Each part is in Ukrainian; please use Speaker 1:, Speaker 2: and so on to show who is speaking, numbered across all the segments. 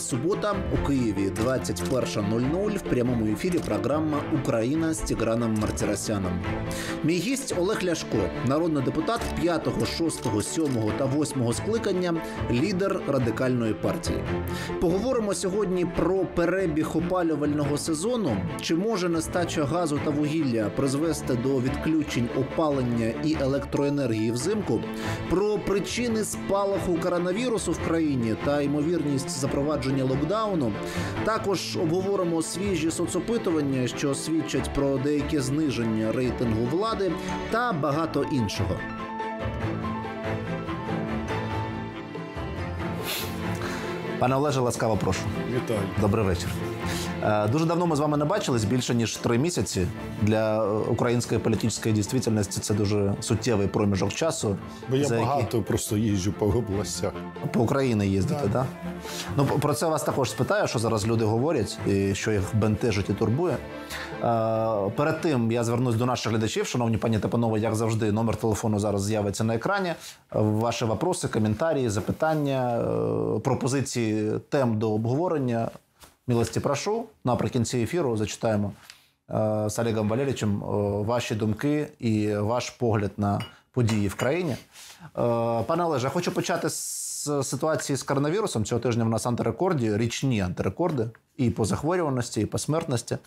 Speaker 1: субота у Києві 21.00 в прямому ефірі. Програма Україна з Тіграном Мартиросяном. Мій гість Олег Ляшко, народний депутат 5, 6, 7 та 8 скликання, лідер радикальної партії. Поговоримо сьогодні про перебіг опалювального сезону. Чи може нестача газу та вугілля призвести до відключень опалення і електроенергії взимку? Про причини спалаху коронавірусу в країні та ймовірність запровадження продовження локдауну. Також обговоримо свіжі соцопитування, що свідчать про деяке зниження рейтингу влади та багато іншого. Пане Олеже, ласкаво прошу. Вітаю. Добрий вечір. Е, дуже давно ми з вами не бачились більше ніж три місяці. Для е, української політичної дійсності це дуже суттєвий проміжок часу. Бо я багато які... просто їжджу по областях. По Україні їздити, так? Да. Да? Ну про це вас також спитаю, що зараз люди говорять, і що їх бентежить і турбує. Е, перед тим я звернусь до наших глядачів, шановні пані та панове, як завжди, номер телефону зараз з'явиться на екрані. Ваші вопроси, коментарі, запитання, пропозиції тем до обговорення. Милості прошу. Наприкінці ефіру зачитаємо е, з Олегом Валерійовичем е, ваші думки і ваш погляд на події в країні. Е, пане Олеже, я хочу почати з ситуації з коронавірусом. Цього тижня в нас антирекорді, річні антирекорди і по захворюваності, і по смертності.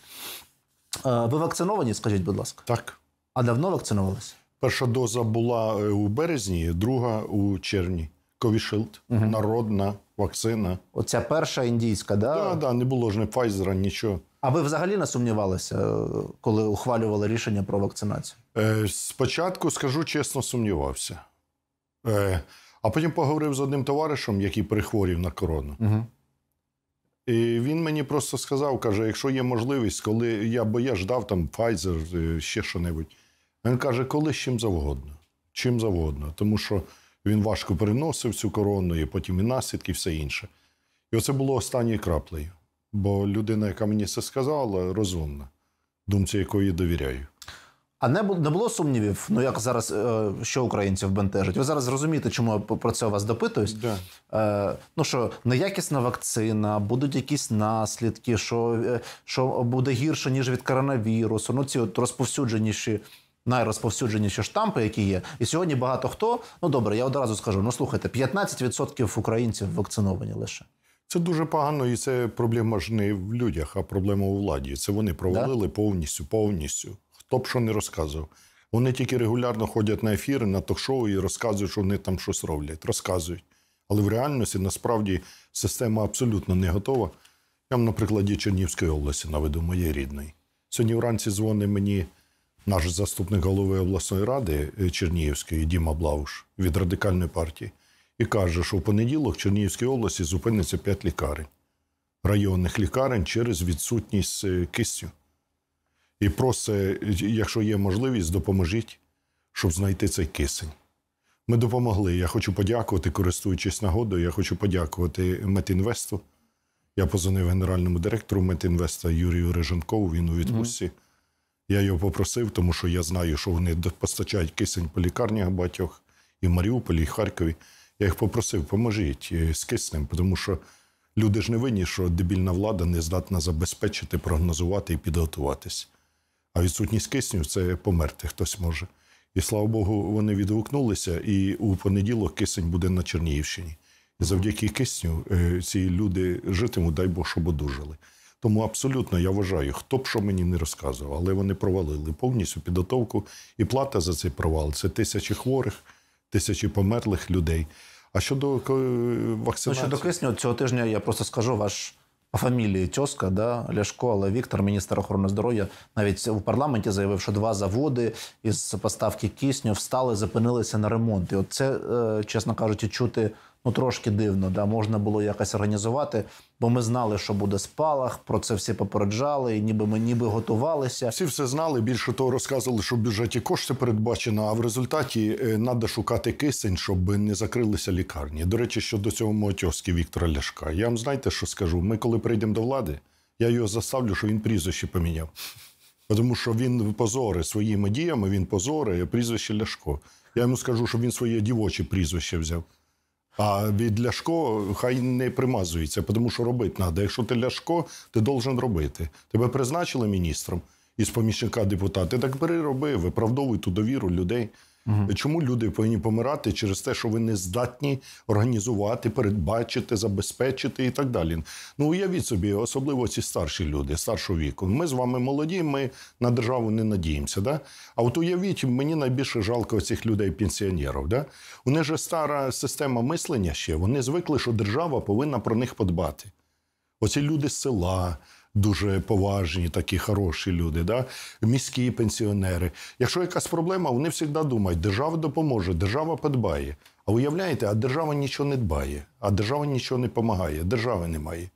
Speaker 1: Ви
Speaker 2: вакциновані? Скажіть, будь ласка, так. А давно вакцинувалися? Перша доза була у березні, друга у червні. Ковішилд, угу. народна вакцина. Оця перша індійська, да? Так, да, да, не було ж не Pfizer, нічого. А ви взагалі не сумнівалися, е, коли ухвалювали рішення про вакцинацію? Е, Спочатку скажу чесно, сумнівався. Е, А потім поговорив з одним товаришем, який прихворів на корону. Угу. І Він мені просто сказав: каже: якщо є можливість, коли я бо я ждав там Pfizer, е, ще що небудь. Він каже, коли з чим завгодно. Чим завгодно. Тому що він важко переносив цю корону, і потім і наслідки, і все інше. І оце було останньою краплею. Бо людина, яка мені це сказала, розумна, думці якої довіряю. А не було, не було сумнівів, ну як зараз е, що українців
Speaker 1: бентежить? Ви зараз розумієте, чому я про це вас допитуюсь? Да. Е, ну що неякісна вакцина, будуть якісь наслідки, що е, що буде гірше ніж від коронавірусу? Ну ці от розповсюдженіші найрозповсюдженіші штампи, які є. І сьогодні багато хто.
Speaker 2: Ну добре, я одразу скажу: ну слухайте, 15% українців вакциновані лише. Це дуже погано, і це проблема ж не в людях, а проблема у владі. Це вони провалили да? повністю, повністю. Хто б що не розказував. Вони тільки регулярно ходять на ефіри, на ток-шоу і розказують, що вони там щось роблять. Розказують. Але в реальності насправді система абсолютно не готова. Я, вам, на прикладі Чернівської області наведу моєї рідної. Сьогодні вранці дзвонить мені наш заступник голови обласної ради е, Чернігівської Діма Блауш від радикальної партії, і каже, що в понеділок в Чернігівській області зупиниться 5 лікарень, районних лікарень через відсутність е, кисню. І просить, е, якщо є можливість, допоможіть, щоб знайти цей кисень. Ми допомогли. Я хочу подякувати, користуючись нагодою, я хочу подякувати Метінвесту. Я позвонив генеральному директору Метінвеста Юрію Риженкову, він у відпустці. Mm -hmm. Я його попросив, тому що я знаю, що вони постачають кисень по лікарнях батьох і в Маріуполі, і в Харкові. Я їх попросив, поможіть е, з киснем, тому що люди ж не винні, що дебільна влада не здатна забезпечити, прогнозувати і підготуватись. А відсутність кисню це померти хтось може. І слава Богу, вони відгукнулися, і у понеділок кисень буде на Чернігівщині. І завдяки кисню е, ці люди житимуть, дай Бог, щоб одужали. Тому абсолютно я вважаю, хто б що мені не розказував, але вони провалили повністю підготовку і плата за цей провал це тисячі хворих, тисячі померлих людей. А щодо вакцинації... Е, ну, щодо
Speaker 1: кисню, цього тижня я просто скажу ваш по фамілії тьоска, да, Ляшко, але Віктор, міністр охорони здоров'я, навіть у парламенті заявив, що два заводи із поставки кисню встали, зупинилися на ремонт. І от це, е, чесно кажучи, чути ну трошки дивно, да можна було якось організувати,
Speaker 2: бо ми знали, що буде спалах. Про це всі попереджали, і ніби ми ніби готувалися. Всі все знали. Більше того, розказували, що в бюджеті кошти передбачено. А в результаті треба шукати кисень, щоб не закрилися лікарні. До речі, щодо цього мотьоски Віктора Ляшка. Я вам знаєте, що скажу? Ми, коли прийдемо до влади, я його заставлю, що він прізвище поміняв. Тому що він позори своїми діями, він позори прізвище Ляшко. Я йому скажу, щоб він своє дівоче прізвище взяв. А від Ляшко хай не примазується, тому що робити треба. Якщо ти Ляшко, ти должен робити. Тебе призначили міністром із помічника депутата. Ти так роби, виправдовуй ту довіру людей. Угу. Чому люди повинні помирати через те, що ви не здатні організувати, передбачити, забезпечити і так далі? Ну уявіть собі, особливо ці старші люди, старшого віку. Ми з вами молоді, ми на державу не надіємося. Да? А от уявіть, мені найбільше жалко цих людей, пенсіонерів. Да? У них стара система мислення ще. Вони звикли, що держава повинна про них подбати. Оці люди з села дуже поважні, такі хороші люди, да? міські пенсіонери. Якщо якась проблема, вони завжди думають, держава допоможе, держава подбає. А уявляєте, а держава нічого не дбає, а держава нічого не допомагає, держави немає.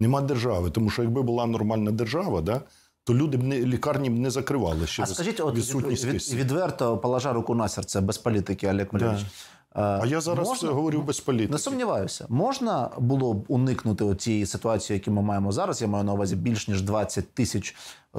Speaker 2: Нема держави, тому що якби була нормальна держава, да, то люди б не лікарні б не закривали ще. А скажіть, от від, відверто положа руку на серце без політики, Олег Малевич. Да.
Speaker 1: А я зараз можна... говорю без ну, політики. Не сумніваюся, можна було б уникнути цієї ситуації, яку ми маємо зараз. Я маю на увазі більш ніж 20 тисяч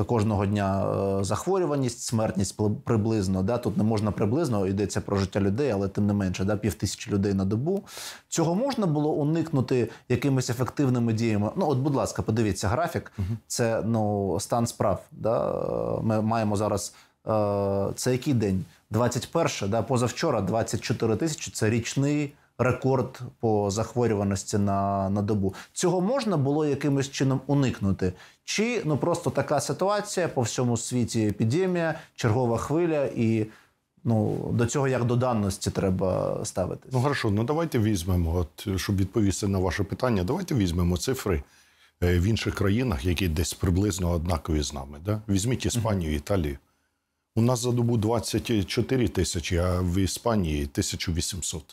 Speaker 1: кожного дня е, захворюваність, смертність приблизно. Да? Тут не можна приблизно йдеться про життя людей, але тим не менше, да? пів тисячі людей на добу. Цього можна було уникнути якимись ефективними діями. Ну, от, будь ласка, подивіться графік. Це ну стан справ. Да? Ми маємо зараз е, це який день. 21 да, позавчора 24 тисячі це річний рекорд по захворюваності на на добу. Цього можна було якимось чином уникнути? Чи ну просто така ситуація по всьому світі епідемія, чергова хвиля і ну до цього як до даності
Speaker 2: треба ставитись? Ну хорошо, ну давайте візьмемо, от щоб відповісти на ваше питання, давайте візьмемо цифри. Е, в інших країнах, які десь приблизно однакові з нами, да? візьміть Іспанію, Італію, у нас за добу 24 тисячі, а в Іспанії 1800.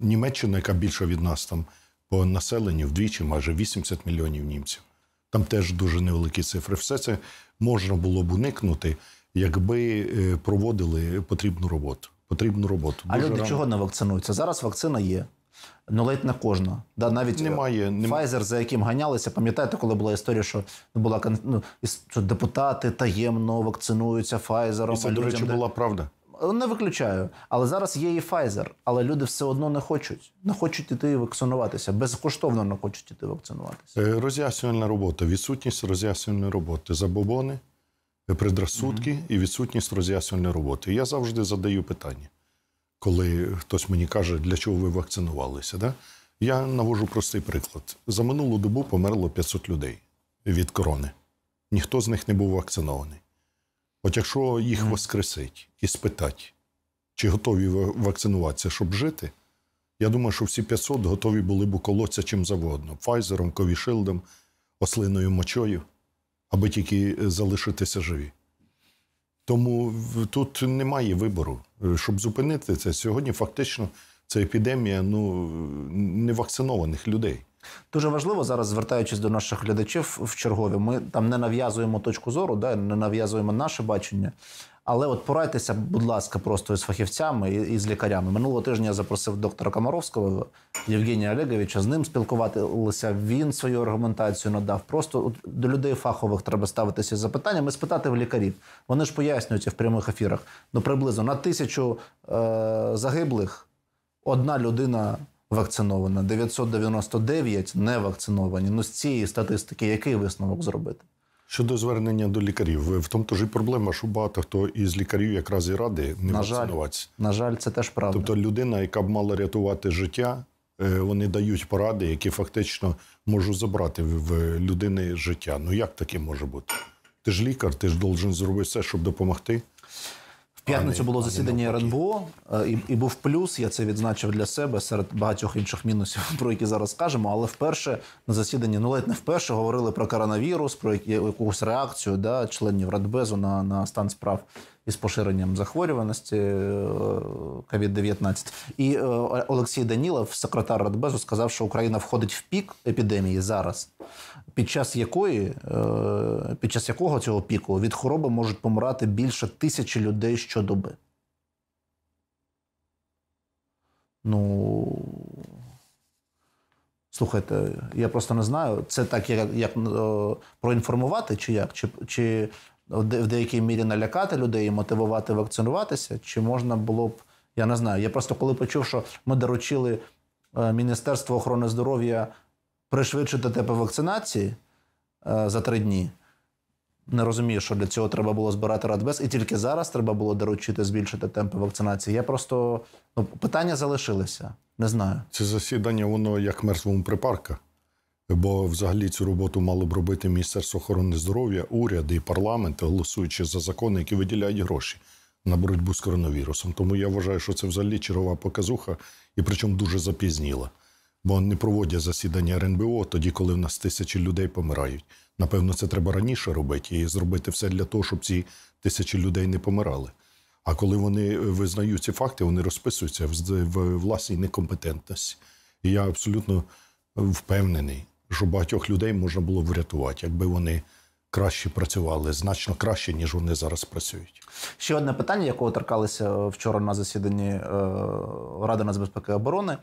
Speaker 2: Німеччина, яка більша від нас там по населенню вдвічі, майже 80 мільйонів німців. Там теж дуже невеликі цифри. Все це можна було б уникнути, якби е, проводили потрібну роботу. Потрібну роботу. А дуже люди рано. чого не вакцинуються? Зараз вакцина є. Ну, ледь на кожного. Да, Навіть е, немає,
Speaker 1: немає. Pfizer, за яким ганялися, пам'ятаєте, коли була історія, що була ну, що депутати таємно вакцинуються Pfizer. І Це, до речі, була правда. Е, не виключаю. Але зараз є і Pfizer. Але люди все одно не хочуть. Не хочуть іти вакцинуватися. Безкоштовно не хочуть іти вакцинуватися.
Speaker 2: Е, роз'яснювальна робота, відсутність роз'яснювальної роботи, забобони, предрасудки mm-hmm. і відсутність роз'яснювальної роботи. Я завжди задаю питання коли хтось мені каже, для чого ви вакцинувалися. Да? Я навожу простий приклад: за минулу добу померло 500 людей від корони. Ніхто з них не був вакцинований. От якщо їх воскресить і спитати, чи готові вакцинуватися, щоб жити, я думаю, що всі 500 готові були б колоться чим завгодно: Файзером, Ковішилдом, ослиною мочою, аби тільки залишитися живі. Тому тут немає вибору. Е, щоб зупинити це сьогодні. Фактично це епідемія ну невакцинованих людей.
Speaker 1: Дуже важливо зараз, звертаючись до наших глядачів в чергові, ми там не нав'язуємо точку зору, да не нав'язуємо наше бачення. Але от порадьтеся, будь ласка, просто з фахівцями і з лікарями. Минулого тижня я запросив доктора Комаровського Євгенія Олеговича. З ним спілкуватися. Він свою аргументацію надав. Просто до людей фахових треба ставитися запитаннями, спитати в лікарів. Вони ж пояснюють в прямих ефірах. Ну приблизно на тисячу е- загиблих одна людина вакцинована, 999
Speaker 2: не вакциновані. Ну з цієї статистики який висновок зробити? Щодо звернення до лікарів, в тому ж і проблема, що багато хто із лікарів якраз і ради не на вакцинуватися. Жаль, на жаль, це теж правда. Тобто людина, яка б мала рятувати життя, е, вони дають поради, які фактично можуть забрати в людини життя. Ну як таке може бути? Ти ж лікар, ти ж должен зробити все, щоб допомогти п'ятницю було засідання РНБО, е, і
Speaker 1: і був плюс. Я це відзначив для себе серед багатьох інших мінусів, про які зараз кажемо. Але вперше на засіданні, ну ледь не вперше говорили про коронавірус, про якусь реакцію да, членів Радбезу на, на стан справ. Із поширенням захворюваності е, COVID-19. і е, Олексій Данілов, секретар Радбезу, сказав, що Україна входить в пік епідемії зараз під час якої е, під час якого цього піку від хвороби можуть помирати більше тисячі людей щодоби. Ну слухайте, я просто не знаю. Це так, як як е, проінформувати, чи як, чи чи в деякій мірі налякати людей і мотивувати вакцинуватися, чи можна було б. Я не знаю. Я просто коли почув, що ми доручили е, Міністерству охорони здоров'я пришвидшити тепи вакцинації е, за три дні. Не розумію, що для цього треба було збирати радбез, і тільки зараз треба було доручити збільшити темпи вакцинації. Я просто
Speaker 2: ну питання залишилися. Не знаю. Це засідання, воно як мертвому припарка, бо взагалі цю роботу мало б робити Міністерство охорони здоров'я, уряд і парламент, голосуючи за закони, які виділяють гроші на боротьбу з коронавірусом. Тому я вважаю, що це взагалі чергова показуха, і причому дуже запізніла бо не проводять засідання РНБО тоді, коли в нас тисячі людей помирають. Напевно, це треба раніше робити і зробити все для того, щоб ці тисячі людей не помирали. А коли вони е, визнають ці факти, вони розписуються в власній некомпетентності. І я абсолютно е, впевнений, що багатьох людей можна було врятувати, якби вони. Краще працювали значно краще, ніж вони зараз працюють. Ще одне питання,
Speaker 1: якого торкалися е, вчора на засіданні Ради нацбезпеки і оборони.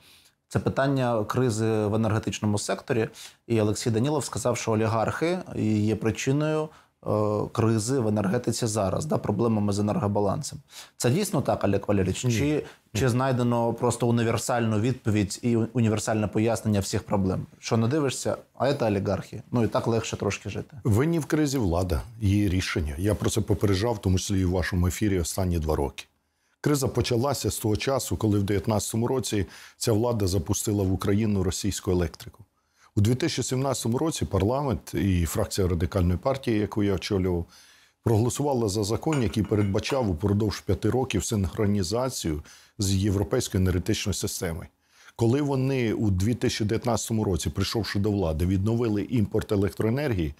Speaker 1: Це питання кризи в енергетичному секторі. І Олексій Данілов сказав, що олігархи є причиною. Е, кризи в енергетиці зараз да проблемами з енергобалансом. Це дійсно так, Олег Валерійович? Чи чи знайдено просто універсальну відповідь і універсальне пояснення всіх проблем? Що не
Speaker 2: дивишся, а це олігархи. Ну і так легше трошки жити. Винні в кризі влада, її рішення. Я про це попереджав, тому числі і в вашому ефірі останні два роки. Криза почалася з того часу, коли в 2019 році ця влада запустила в Україну російську електрику. У 2017 році парламент і фракція радикальної партії, яку я очолював, проголосувала за закон, який передбачав упродовж п'яти років синхронізацію з європейською енергетичною системою. Коли вони у 2019 році, прийшовши до влади, відновили імпорт електроенергії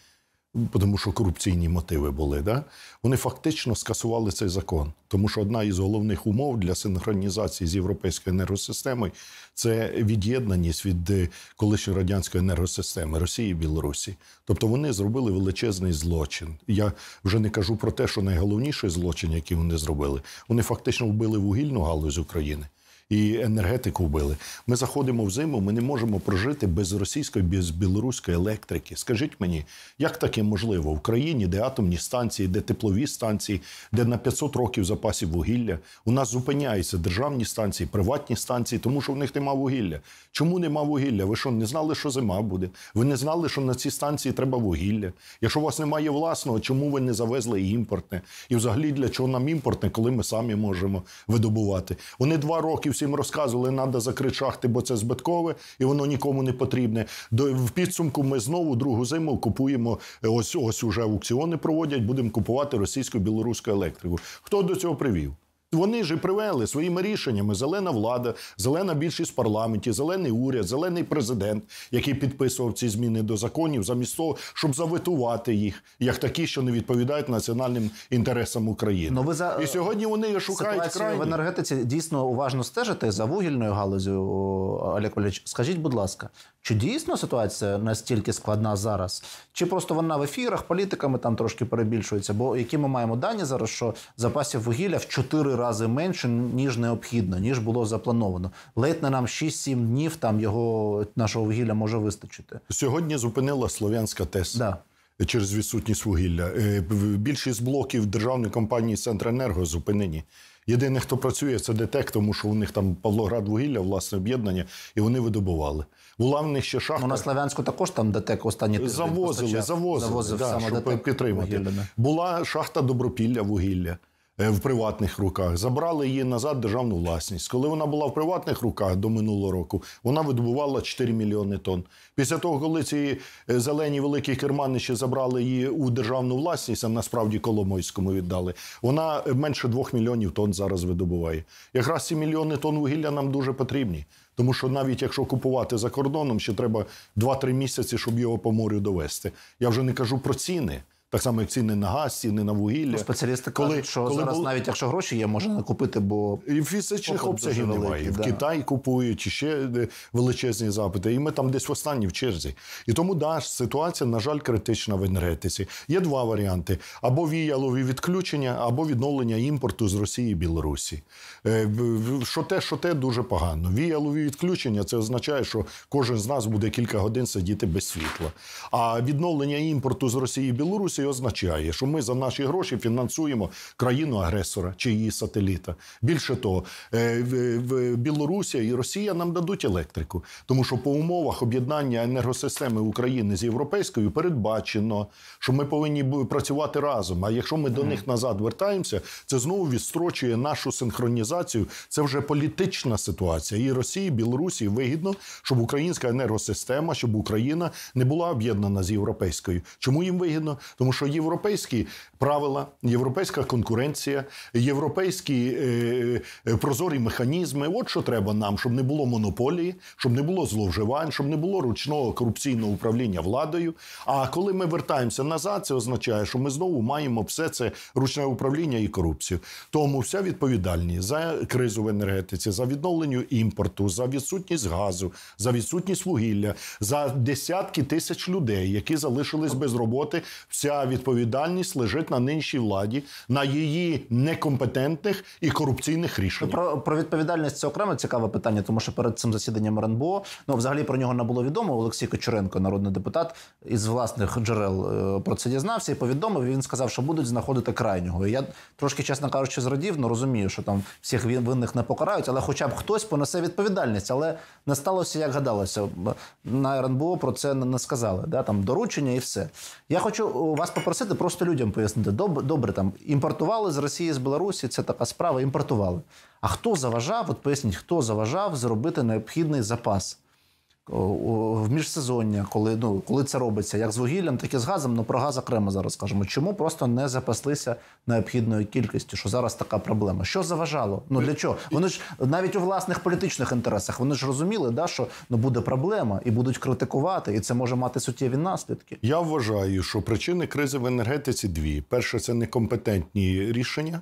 Speaker 2: тому що корупційні мотиви були, да? вони фактично скасували цей закон, тому що одна із головних умов для синхронізації з європейською енергосистемою це від'єднаність від е, колишньої радянської енергосистеми Росії і Білорусі. Тобто вони зробили величезний злочин. Я вже не кажу про те, що найголовніший злочин, який вони зробили, вони фактично вбили вугільну галузь України і енергетику вбили. Ми заходимо в зиму, ми не можемо прожити без російської, без білоруської електрики. Скажіть мені, як таке можливо в країні, де атомні станції, де теплові станції, де на 500 років запасів вугілля у нас зупиняються державні станції, приватні станції, тому що в них нема вугілля. Чому нема вугілля? Ви що не знали, що зима буде? Ви не знали, що на ці станції треба вугілля? Якщо у вас немає власного, чому ви не завезли імпортне? І взагалі для чого нам імпортне, коли ми самі можемо видобувати? Вони два роки всі всім розказували, треба закрити шахти, бо це збиткове і воно нікому не потрібне. До в підсумку ми знову другу зиму купуємо е, ось ось уже аукціони проводять. Будемо купувати російсько-білоруську електрику. Хто до цього привів? Вони ж і привели своїми рішеннями зелена влада, зелена більшість в парламенті, зелений уряд, зелений президент, який підписував ці зміни до законів, замість того, щоб заветувати їх як такі, що не відповідають національним інтересам України. Но ну, ви за і сьогодні вони е, шукають крайні. в енергетиці. Дійсно уважно
Speaker 1: стежити за вугільною галузю. Олег Олегович. скажіть, будь ласка, чи дійсно ситуація настільки складна зараз? Чи просто вона в ефірах політиками там трошки перебільшується? Бо які ми маємо дані зараз, що запасів вугілля в 4 рази менше ніж необхідно, ніж
Speaker 2: було заплановано. Ледь на нам 6-7 днів там його нашого вугілля може вистачити. Сьогодні зупинила слов'янська ТЕС. Да. Через відсутність вугілля. Е, більшість блоків державної компанії Центренерго зупинені. Єдине, хто працює, це ДТЕК, тому що у них там Павлоград вугілля, власне об'єднання, і вони видобували. Була в них ще шахта. Ну, на Славянську також там ДТЕК останні тижні завозили, завозили, завозили да, щоб ДТЕК підтримати. Вугілля. Була шахта добропілля вугілля. Е, в приватних руках, забрали її назад державну власність. Коли вона була в приватних руках до минулого року, вона видобувала 4 мільйони тонн. Після того, коли ці е, зелені великі керманичі забрали її у державну власність, а насправді Коломойському віддали, вона е, менше 2 мільйонів тонн зараз видобуває. Якраз ці мільйони тонн вугілля нам дуже потрібні. Тому що навіть якщо купувати за кордоном, ще треба 2-3 місяці, щоб його по морю довести. Я вже не кажу про ціни. Так само, як ціни на газ, ціни на вугілля. Ну, спеціалісти коли, кажуть, що коли зараз було... навіть якщо гроші є, можна ну, купити, бо і фізичних обсягів немає. Да. В Китай купують ще е, величезні запити. І ми там десь в останній в черзі. І тому да, ситуація, на жаль, критична в енергетиці. Є два варіанти: або віялові відключення, або відновлення імпорту з Росії і Білорусі. Е, що те, що те дуже погано. Віялові відключення це означає, що кожен з нас буде кілька годин сидіти без світла. А відновлення імпорту з Росії і Білорусі означає, що ми за наші гроші фінансуємо країну-агресора чи її сателіта. Більше того, е, Білорусі і Росія нам дадуть електрику, тому що по умовах об'єднання енергосистеми України з європейською передбачено, що ми повинні працювати разом. А якщо ми до них назад вертаємося, це знову відстрочує нашу синхронізацію декомунізацію, це вже політична ситуація. І Росії, і Білорусі вигідно, щоб українська енергосистема, щоб Україна не була об'єднана з європейською. Чому їм вигідно? Тому що європейські правила, європейська конкуренція, європейські е, е, прозорі механізми от що треба нам, щоб не було монополії, щоб не було зловживань, щоб не було ручного корупційного управління владою. А коли ми вертаємося назад, це означає, що ми знову маємо все це ручне управління і корупцію. Тому вся відповідальність за кризу в енергетиці, за відновлення імпорту, за відсутність газу, за відсутність вугілля, за десятки тисяч людей, які залишились без роботи. Вся відповідальність лежить на нинішній владі, на її некомпетентних і корупційних рішеннях. Про про відповідальність
Speaker 1: це окреме цікаве питання, тому що перед цим засіданням РНБО ну взагалі про нього не було відомо. Олексій Кочуренко, народний депутат, із власних джерел е, про це дізнався і повідомив. Він сказав, що будуть знаходити крайнього. І Я трошки, чесно кажучи, зрадів, але розумію, що там всі всіх винних не покарають, але хоча б хтось понесе відповідальність. Але не сталося, як гадалося. На РНБО про це не сказали. Да? Там доручення і все. Я хочу е, вас попросити просто людям пояснити. Добре, там імпортували з Росії з Білорусі. Це така справа. Імпортували. А хто заважав? От поясніть, хто заважав зробити необхідний запас? в міжсезоння, коли ну коли це робиться, як з вугіллям, так і з газом, ну про газ окремо зараз кажемо. Чому просто не запаслися необхідною кількістю? Що зараз така проблема? Що заважало? Ну для чого? Вони ж навіть у власних політичних інтересах вони ж розуміли, да, що ну буде проблема і будуть критикувати, і це
Speaker 2: може мати суттєві наслідки. Я вважаю, що причини кризи в енергетиці дві: перше це некомпетентні рішення.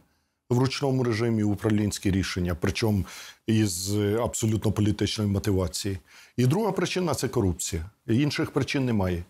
Speaker 2: В ручному режимі управлінські рішення, причому із е, абсолютно політичної мотивації. І друга причина це корупція. Інших причин немає.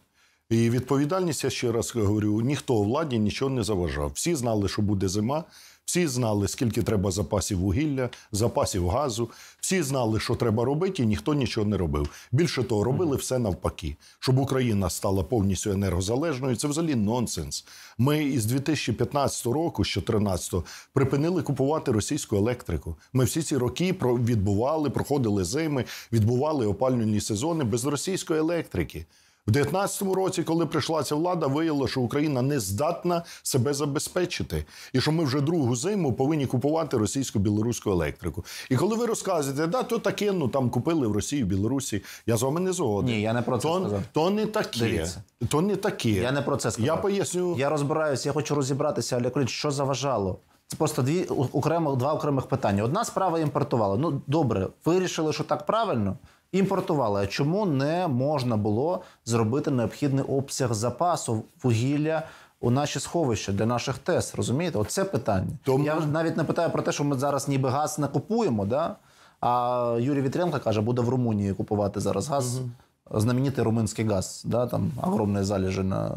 Speaker 2: І відповідальність, я ще раз говорю, ніхто у владі нічого не заважав. Всі знали, що буде зима, всі знали, скільки треба запасів вугілля, запасів газу. Всі знали, що треба робити, і ніхто нічого не робив. Більше того, робили все навпаки, щоб Україна стала повністю енергозалежною. Це взагалі нонсенс. Ми із 2015 року, з 2014, припинили купувати російську електрику. Ми всі ці роки відбували, проходили зими, відбували опалювальні сезони без російської електрики. В 19 році, коли прийшла ця влада, виявила, що Україна не здатна себе забезпечити, і що ми вже другу зиму повинні купувати російську білоруську електрику. І коли ви розказуєте, да, то таке, ну там купили в Росії, в Білорусі. Я з вами не згоден. Ні, я не про це то, сказав. То не таке. Дивіться. То не таке. Я не про це сказав. Я поясню. Я розбираюся, я хочу розібратися, але
Speaker 1: Коліч, що заважало? Це просто дві окремо два окремих питання. Одна справа імпортувала. Ну добре, вирішили, що так правильно імпортували. А чому не можна було зробити необхідний обсяг запасу вугілля? У наші сховища для наших ТЕС, розумієте? Оце питання. Тому... Я навіть не питаю про те, що ми зараз ніби газ не купуємо. Да? А Юрій Вітренко каже, буде в Румунії купувати зараз газ, mm -hmm. знаменитий румунський газ,
Speaker 2: да? там ну, огромні залежі на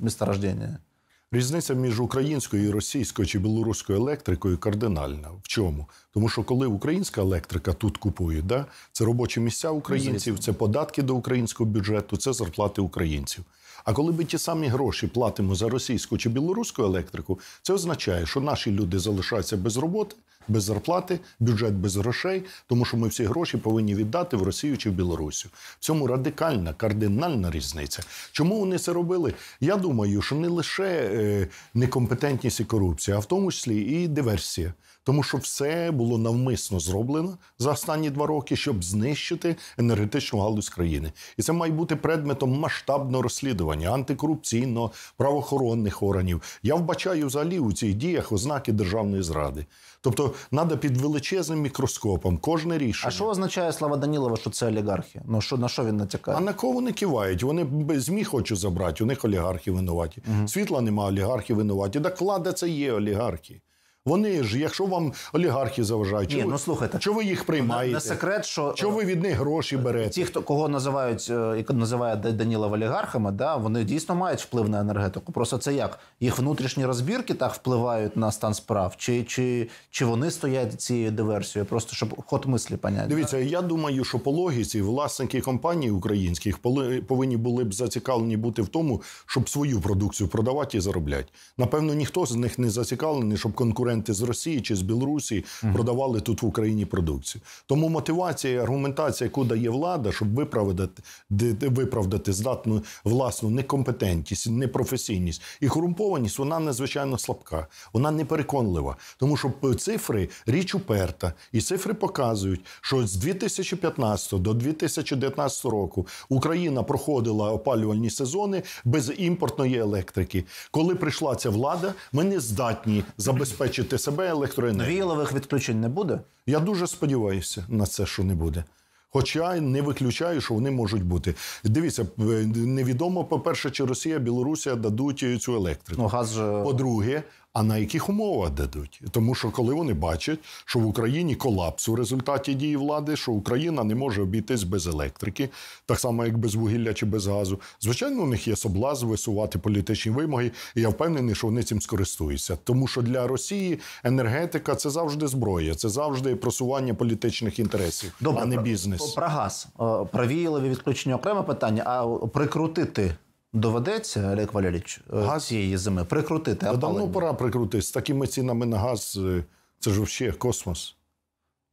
Speaker 2: місторождення. Різниця між українською, і російською чи білоруською електрикою кардинальна. В чому? Тому що коли українська електрика тут купує, да, це робочі місця українців, це податки до українського бюджету, це зарплати українців. А коли ми ті самі гроші платимо за російську чи білоруську електрику, це означає, що наші люди залишаються без роботи, без зарплати, бюджет без грошей, тому що ми всі гроші повинні віддати в Росію чи в Білорусі. В цьому радикальна, кардинальна різниця. Чому вони це робили? Я думаю, що не лише е, некомпетентність і корупція, а в тому числі і диверсія тому що все було навмисно зроблено за останні два роки, щоб знищити енергетичну галузь країни, і це має бути предметом масштабного розслідування антикорупційно правоохоронних органів. Я вбачаю взагалі у цих діях ознаки державної зради. Тобто, треба під величезним мікроскопом кожне рішення. А що означає слава Данілова, що це олігархія? Ну що на що він натякає? А на кого вони кивають? Вони змі хочуть забрати. У них олігархи винуваті. Угу. Світла немає олігархів, винуваті. Так влада це є олігархи. Вони ж, якщо вам олігархи заважають, Ні, чого, ну слухайте, чого ви їх ну, приймаєте? Не секрет, що чого ви від них гроші е, берете? Ті, хто кого називають е, називає Даніла
Speaker 1: олігархами, да вони дійсно мають вплив на енергетику. Просто це як їх внутрішні розбірки так впливають на стан справ, чи чи, чи вони стоять цією диверсією? Просто щоб ход мислі поняти. Дивіться,
Speaker 2: так? я думаю, що по логіці власники компаній українських повинні були б зацікавлені бути в тому, щоб свою продукцію продавати і заробляти. Напевно, ніхто з них не зацікавлений, щоб конкурент конкуренти з Росії чи з Білорусі угу. продавали тут в Україні продукцію. Тому мотивація, і аргументація, яку дає влада, щоб виправдати виправдати здатну власну некомпетентність, непрофесійність і корумпованість, вона надзвичайно слабка, вона не переконлива. Тому що цифри річ уперта, і цифри показують, що з 2015 до 2019 року Україна проходила опалювальні сезони без імпортної електрики. Коли прийшла ця влада, ми не здатні забезпечити забезпечити себе електроенергією. Віялових відключень не буде? Я дуже сподіваюся на це, що не буде. Хоча не виключаю, що вони можуть бути. Дивіться, е, невідомо, по-перше, чи Росія, Білорусія дадуть цю електрику. Ну, газ же... По-друге, а на яких умовах дадуть. Тому що коли вони бачать, що в Україні колапс у результаті дії влади, що Україна не може обійтись без електрики, так само як без вугілля чи без газу, звичайно, у них є соблаз висувати політичні вимоги, і я впевнений, що вони цим скористуються. Тому що для Росії енергетика це завжди зброя, це завжди просування політичних інтересів, Добре, а не бізнес. Про, про газ е, про віялові відключення окреме питання, а
Speaker 1: прикрутити.
Speaker 2: Доведеться, Олег Валерійович, е, газ її зими прикрутити. А давно пора прикрутити. З такими цінами на газ е, це ж взагалі космос.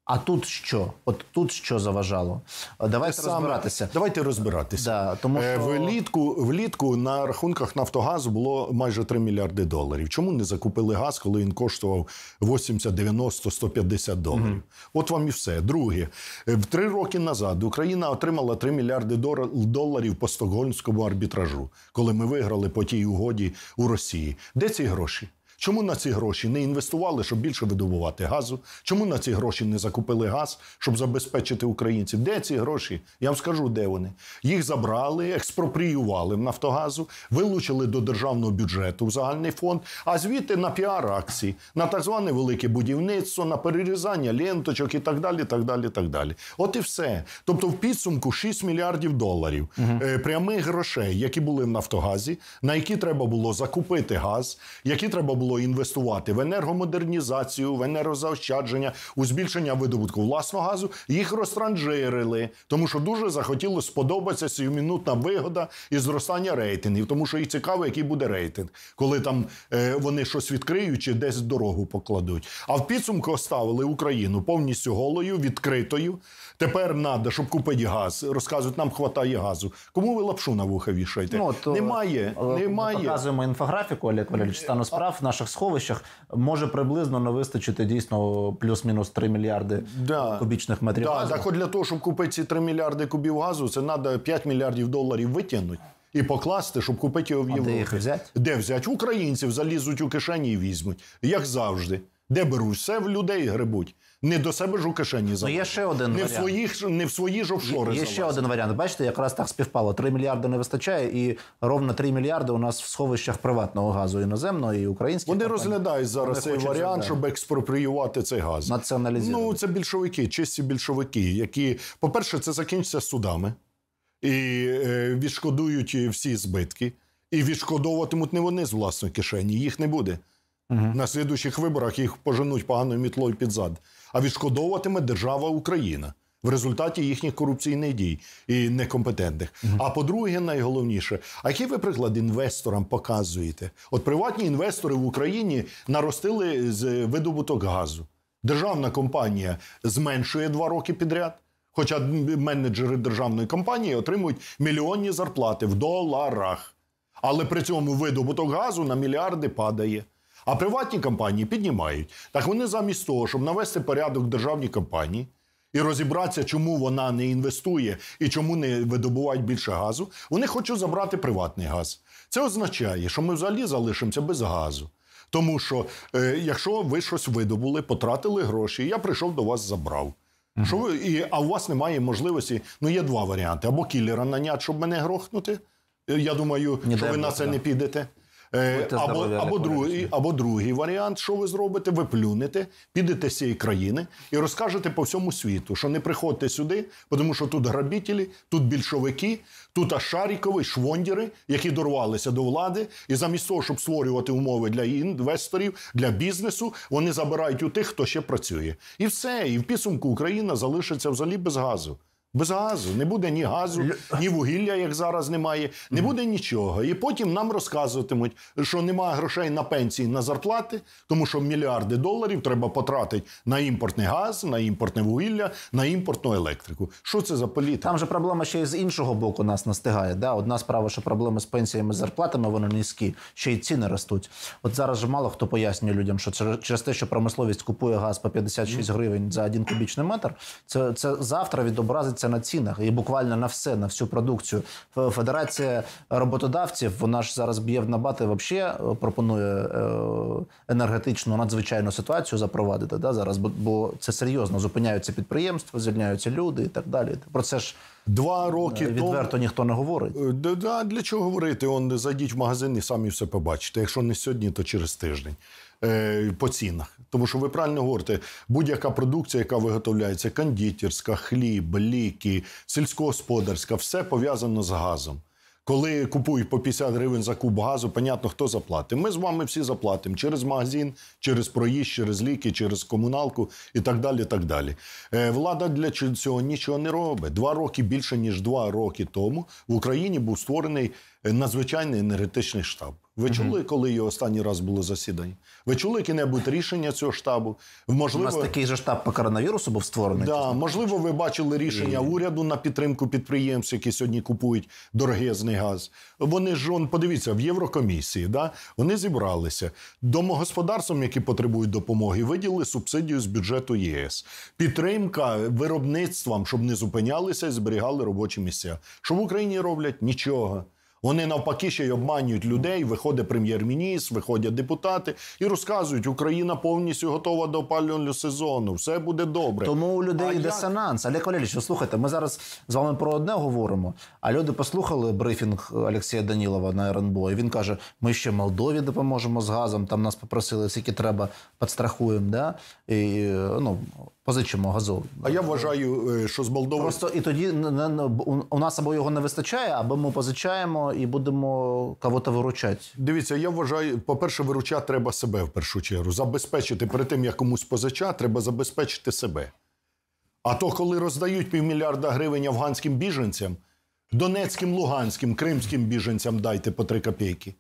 Speaker 2: А тут що? От тут що заважало? Е, давайте Саме, розбиратися. Давайте розбиратися. Да, тому е, що... влітку влітку на рахунках Нафтогазу було майже 3 мільярди доларів. Чому не закупили газ, коли він коштував 80, 90, 150 доларів? Угу. От вам і все. Друге, е, в три роки назад Україна отримала 3 мільярди доларів по стокгольмському арбітражу, коли ми виграли по тій угоді у Росії. Де ці гроші? Чому на ці гроші не інвестували, щоб більше видобувати газу? Чому на ці гроші не закупили газ, щоб забезпечити українців? Де ці гроші? Я вам скажу, де вони. Їх забрали, експропріювали в Нафтогазу, вилучили до державного бюджету в загальний фонд, а звідти на піар-акції, на так зване велике будівництво, на перерізання ленточок і так далі. так далі, так далі. От і все. Тобто, в підсумку 6 мільярдів доларів угу. прямих грошей, які були в Нафтогазі, на які треба було закупити газ, які треба було було інвестувати в енергомодернізацію, в енергозаощадження, у збільшення видобутку власного газу, їх розтранжирили, тому що дуже захотіло сподобатися сіюмінутна вигода і зростання рейтингів, тому що їх цікаво, який буде рейтинг, коли там е, вони щось відкриють чи десь дорогу покладуть. А в підсумку оставили Україну повністю голою, відкритою. Тепер треба, щоб купити газ. Розказують, нам хватає газу. Кому ви лапшу на вуха вішаєте? Ну, то, немає, е, немає. Ми показуємо
Speaker 1: інфографіку Олег Валерійович, стану справ в наших сховищах. Може приблизно не вистачити дійсно плюс-мінус 3 мільярди да. кубічних метрів. Да, газу. Так,
Speaker 2: от для того, щоб купити ці 3 мільярди кубів газу, це треба 5 мільярдів доларів витягнути. І покласти, щоб купити його в Європі. А де їх взяти? Де взяти? Українців залізуть у кишені і візьмуть, як завжди. Де беруть? Все в людей грибуть не до себе ж у кишені за ну, є ще один не варіант. в своїх не в свої ж офшори. Є, є ще один варіант. Бачите, якраз так співпало. Три мільярди не
Speaker 1: вистачає, і ровно три мільярди у нас в сховищах приватного газу іноземного і українського.
Speaker 2: Вони компанії. розглядають зараз цей варіант, да. щоб експропріювати цей газ. Націоналізувати. Ну, це більшовики, чисті більшовики, які по перше, це закінчиться судами і е, відшкодують всі збитки. І відшкодовуватимуть не вони з власної кишені, їх не буде. Угу. На слідуючих виборах їх поженуть поганою мітлою під зад а відшкодовуватиме держава Україна в результаті їхніх корупційних дій і некомпетентних. mm А по-друге, найголовніше, а який ви приклад інвесторам показуєте? От приватні інвестори в Україні наростили з видобуток газу. Державна компанія зменшує два роки підряд. Хоча менеджери державної компанії отримують мільйонні зарплати в доларах. Але при цьому видобуток газу на мільярди падає. А приватні компанії піднімають. Так вони замість того, щоб навести порядок в державній компанії і розібратися, чому вона не інвестує і чому не видобувають більше газу, вони хочуть забрати приватний газ. Це означає, що ми взагалі залишимося без газу. Тому що, е, якщо ви щось видобули, потратили гроші, я прийшов до вас, забрав. Угу. Що ви, і, А у вас немає можливості. Ну, є два варіанти: або кілера нанять, щоб мене грохнути. Е, я думаю, не що ви на це да. не підете. Е, або або, другий, або другий варіант, що ви зробите, ви плюнете, підете з цієї країни і розкажете по всьому світу, що не приходьте сюди, тому що тут грабітелі, тут більшовики, тут ашарікові, швондіри, які дорвалися до влади, і замість того, щоб створювати умови для інвесторів, для бізнесу, вони забирають у тих, хто ще працює, і все, і в підсумку Україна залишиться взагалі без газу. Без газу не буде ні газу, ні вугілля, як зараз немає, не буде нічого. І потім нам розказуватимуть, що немає грошей на пенсії на зарплати, тому що мільярди доларів треба потратити на імпортний газ, на імпортне вугілля, на імпортну електрику. Що це за політика? Там же проблема ще й з іншого боку нас настигає. Да? Одна справа,
Speaker 1: що проблеми з пенсіями з зарплатами вони низькі, ще й ціни ростуть. От зараз же мало хто пояснює людям, що через те, що промисловість купує газ по 56 гривень за один кубічний метр, це це завтра відобразиться тримається на цінах і буквально на все, на всю продукцію. Федерація роботодавців вона ж зараз б'є в набати. взагалі е, пропонує е, енергетичну надзвичайну ситуацію запровадити. Да, зараз, бо це серйозно зупиняються підприємства,
Speaker 2: звільняються люди і так далі. Про це ж. Два роки е, відверто тому... ніхто не говорить. Да, Для чого говорити? Он зайдіть в магазин і самі все побачите. Якщо не сьогодні, то через тиждень. Е, по цінах. Тому що ви правильно говорите, будь-яка продукція, яка виготовляється, кондитерська, хліб, ліки, сільськогосподарська, все пов'язано з газом. Коли купують по 50 гривень за куб газу, понятно, хто заплатить. Ми з вами всі заплатимо через магазин, через проїзд, через ліки, через комуналку і так далі. так далі. Е, влада для цього нічого не робить. Два роки більше ніж два роки тому в Україні був створений е, надзвичайний енергетичний штаб. Ви чули, коли його останній раз було засідання? Ви чули яке-небудь рішення цього штабу? Можливо, У нас такий же штаб по коронавірусу був створений. Да, можливо, ви бачили рішення і... уряду на підтримку підприємств, які сьогодні купують дорогезний газ. Вони ж он, подивіться в Єврокомісії. Да, вони зібралися домогосподарствам, які потребують допомоги, виділили субсидію з бюджету ЄС, підтримка виробництвам, щоб не зупинялися і зберігали робочі місця. Що в Україні роблять нічого. Вони навпаки ще й обманюють людей. Виходить прем'єр-міністр, виходять депутати і розказують, Україна повністю готова до опалювального сезону. Все буде добре. Тому у людей а є як... дисонанс.
Speaker 1: Олег Валерійович, слухайте, ми зараз з вами про одне говоримо. А люди послухали брифінг Олексія Данілова на РНБО. і Він каже: Ми ще Молдові допоможемо з газом. Там нас попросили, скільки треба підстрахуємо. Да? І, ну, позичимо газу.
Speaker 2: А я вважаю,
Speaker 1: е, що з Молдови просто і тоді у нас або його не вистачає, або ми позичаємо
Speaker 2: і будемо кого-то виручати. Дивіться, я вважаю, по перше, виручати треба себе в першу чергу. Забезпечити перед тим, як комусь позичати, треба забезпечити себе. А то, коли роздають півмільярда гривень афганським біженцям, донецьким, луганським, кримським біженцям дайте по три копійки.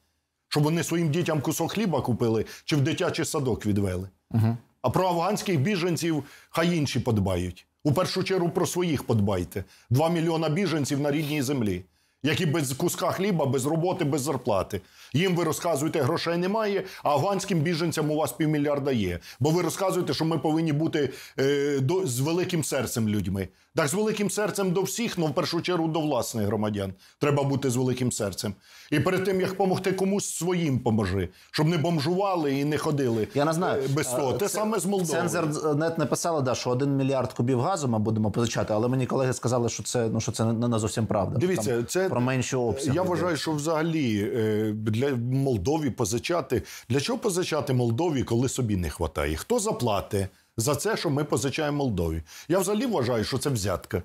Speaker 2: Щоб вони своїм дітям кусок хліба купили чи в дитячий садок відвели. Угу. А про афганських біженців хай інші подбають. У першу чергу про своїх подбайте. Два мільйона біженців на рідній землі, які без куска хліба, без роботи, без зарплати. Їм ви розказуєте, грошей немає, а афганським біженцям у вас півмільярда є. Бо ви розказуєте, що ми повинні бути е, до, з великим серцем людьми. Так з великим серцем до всіх, але ну, в першу чергу до власних громадян. Треба бути з великим серцем. І перед тим як помогти комусь своїм поможи, щоб не бомжували і не ходили. Я не знаю е, без того. Е, Те саме з Молдови. Цензор навіть написала, да що один мільярд кубів газу ми будемо
Speaker 1: позичати, але мені колеги сказали, що це ну що це не, не зовсім правда. Дивіться, Там це про менші
Speaker 2: обсяги. Я вважаю, що взагалі е, для Молдові позичати для чого позичати Молдові, коли собі не вистачає, Хто заплати? за це, що ми позичаємо Молдові. Я взагалі вважаю, що це взятка.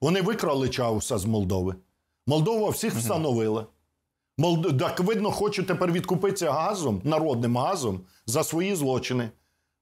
Speaker 2: Вони викрали Чауса з Молдови. Молдова всіх встановила. Молд... Так видно, хочуть тепер відкупитися газом, народним газом за свої злочини.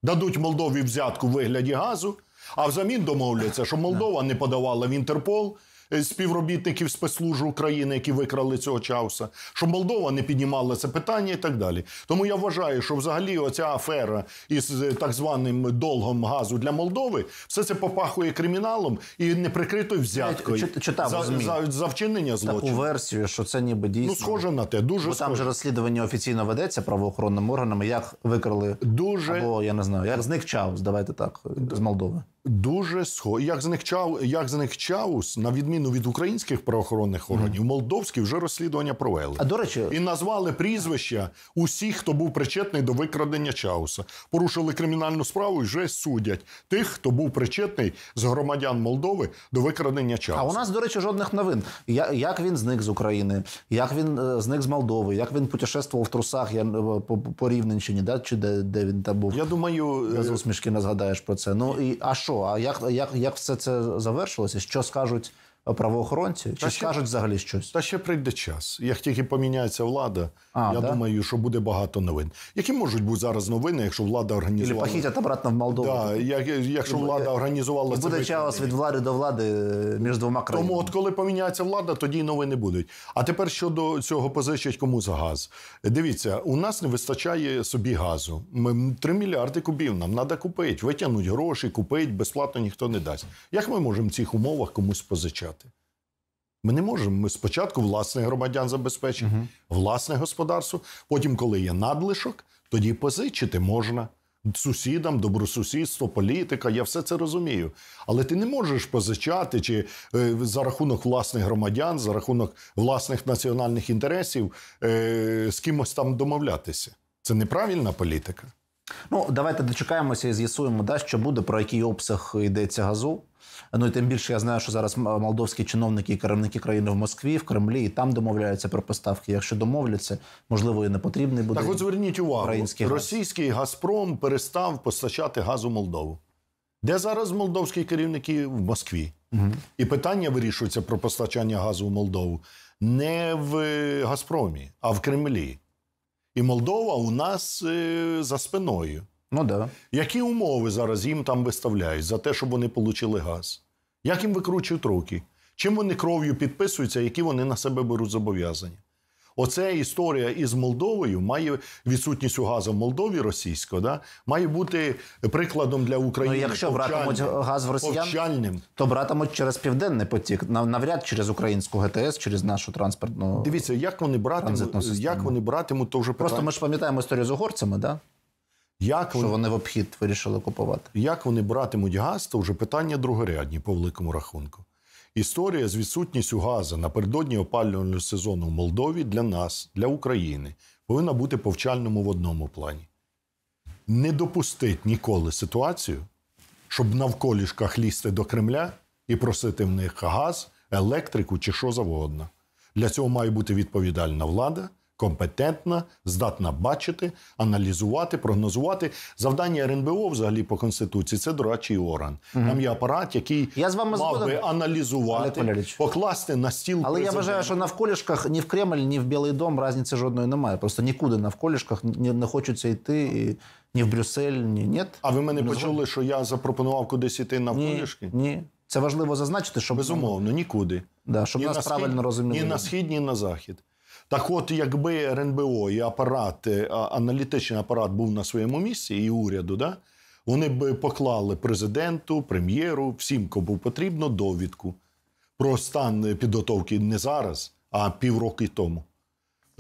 Speaker 2: Дадуть Молдові взятку в вигляді газу, а взамін домовляться, що Молдова не подавала в Інтерпол, Е, співробітників спецслужб України, які викрали цього чауса, щоб Молдова не піднімала це питання і так далі. Тому я вважаю, що взагалі оця афера із е, так званим долгом газу для Молдови все це попахує криміналом і неприкритою взяткою Читав, читав за, за,
Speaker 1: за вчинення злочину. Таку версію, що це ніби ну, дійсно Ну, схоже на те. Дуже Бо схоже. там же розслідування офіційно ведеться правоохоронними органами, як викрали
Speaker 2: дуже або я не знаю, як зник чаус. Давайте так з Молдови дуже схожі. Як зникчав, як зникчаус, на відміну від українських правоохоронних органів, mm-hmm. молдовські вже розслідування провели. А до речі, і назвали прізвища усіх, хто був причетний до викрадення чауса. Порушили кримінальну справу і вже судять тих, хто був причетний з громадян Молдови до викрадення чауса. А у нас, до речі, жодних новин. Я, як він зник з України,
Speaker 1: як він е, зник з Молдови, як він путешествував в трусах я, е, по, по Рівненщині, да? чи де, де він там був? Я думаю, з е, усмішки не згадаєш про це. Ну і а що? А як як, як все це
Speaker 2: завершилося? Що скажуть правоохоронці? Та Чи ще, скажуть взагалі щось? Та ще прийде час. Як тільки поміняється влада, а, я да? думаю, що буде багато новин. Які можуть бути зараз новини, якщо влада організувала пахіть обратно в Молдову? Да, як, якщо влада організувала І це буде час від влади до влади е, між двома країнами. Тому от коли поміняється влада, тоді й новини будуть. А тепер щодо цього позичать кому за газ. Дивіться, у нас не вистачає собі газу. Ми 3 мільярди кубів нам треба купити, витягнути гроші, купити безплатно ніхто не дасть. Як ми можемо в цих умовах комусь позичати? Ми не можемо. Ми спочатку власних громадян забезпечимо, uh власне господарство. Потім, коли є надлишок, тоді позичити можна сусідам, добросусідство, політика. Я все це розумію. Але ти не можеш позичати чи е, за рахунок власних громадян, за рахунок власних національних інтересів е, з кимось там домовлятися. Це неправильна політика. Ну, давайте дочекаємося і з'ясуємо, да, що буде, про який обсяг йдеться газу.
Speaker 1: Ну і тим більше я знаю, що зараз молдовські чиновники і керівники країни в Москві, в Кремлі і там домовляються про поставки. Якщо домовляться, можливо, і не потрібний буде. Так от
Speaker 2: зверніть увагу, український російський газ. Газпром перестав постачати газ у Молдову. Де зараз молдовські керівники в Москві? Угу. І питання вирішується про постачання газу в Молдову не в Газпромі, а в Кремлі і Молдова у нас е, за спиною. Ну да. Які умови зараз їм там виставляють за те, щоб вони отримали газ? Як їм викручують руки? Чим вони кров'ю підписуються, які вони на себе беруть зобов'язання? Оце історія із Молдовою має відсутність у газу в Молдові російського, да має бути прикладом для ну, України. Ну, Якщо братимуть газ в росіян,
Speaker 1: то братимуть через південний потік, навряд через українську ГТС, через нашу транспортну.
Speaker 2: Дивіться, як вони братимуть, як вони братимуть, то вже просто ми ж пам'ятаємо історію з угорцями, да? Як вони, вони в обхід вирішили купувати? Як вони братимуть газ, то вже питання другорядні по великому рахунку. Історія з відсутністю газу напередодні опалювального сезону в Молдові для нас, для України, повинна бути повчальному в одному плані. Не допустить ніколи ситуацію, щоб навколішках лізти до Кремля і просити в них газ, електрику чи що завгодно. Для цього має бути відповідальна влада компетентна, здатна бачити, аналізувати, прогнозувати. Завдання РНБО взагалі по конституції це дорадчий орган. Угу. Там є апарат, який я з вами мав би аналізувати, покласти на стіл. Але президент. я вважаю, що
Speaker 1: навколішках ні в Кремль, ні в Білий Дом різниці жодної немає. Просто нікуди навколішках не хочеться йти і. Ні
Speaker 2: в Брюссель, ні ні. А ви мене почули, що я запропонував кудись іти навколішки? Ні, ні. Це важливо зазначити, щоб безумовно нікуди. Да, щоб ні нас на схід, правильно розуміли. Ні на схід, ні на захід. Так, от, якби РНБО і апарат, е, аналітичний апарат був на своєму місці і уряду, да, вони б поклали президенту, прем'єру, всім, кому потрібно, довідку про стан підготовки не зараз, а півроки тому.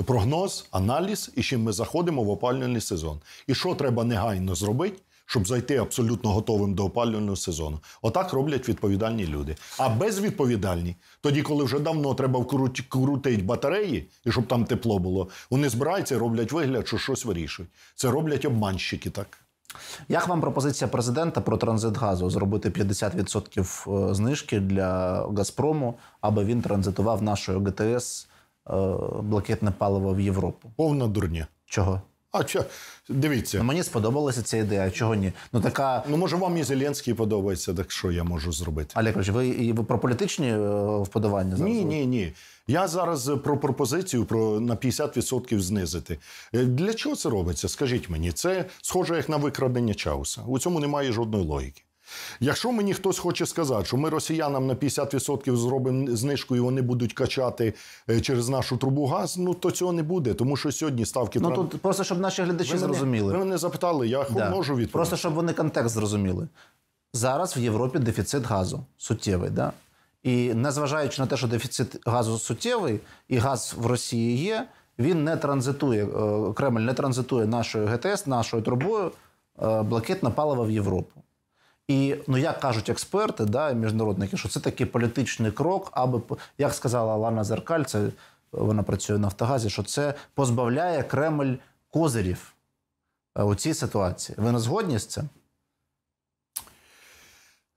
Speaker 2: Прогноз, аналіз, і чим ми заходимо в опалювальний сезон. І що треба негайно зробити, щоб зайти абсолютно готовим до опалювального сезону. Отак роблять відповідальні люди. А безвідповідальні, тоді, коли вже давно треба крутити батареї, і щоб там тепло було, вони збираються, і роблять вигляд, що щось вирішують. Це роблять обманщики так. Як вам пропозиція президента про транзит газу зробити 50% е,
Speaker 1: знижки для Газпрому, аби він транзитував нашою ГТС е,
Speaker 2: блакитне паливо в Європу? Повна дурня. Чого? А чо? дивіться, мені сподобалася ця ідея. Чого ні? Ну така ну може вам і Зеленський подобається, так що я можу зробити? Але ви ви про політичні е, вподобання зараз? Ні, ні, ні. Я зараз е, про пропозицію про на 50% знизити. Е, для чого це робиться? Скажіть мені, це схоже як на викрадення чауса. У цьому немає жодної логіки. Якщо мені хтось хоче сказати, що ми росіянам на 50% зробимо знижку і вони будуть качати е, через нашу трубу газ, ну то цього не буде, тому що сьогодні ставки Ну тут просто щоб наші глядачі ви зрозуміли. ви
Speaker 1: мене запитали, я да. можу відповісти. Просто щоб вони контекст зрозуміли. Зараз в Європі дефіцит газу суттєвий, да? І незважаючи на те, що дефіцит газу суттєвий і газ в Росії є, він не транзитує. Е, Кремль не транзитує нашою ГТС, нашою трубою е, блакитне паливо в Європу. І ну як кажуть експерти, да, міжнародники, що це такий політичний крок, аби як сказала Лана Зеркаль, це вона працює в Нафтогазі, що це позбавляє Кремль козирів е, у цій ситуації.
Speaker 2: Ви не згодні з цим?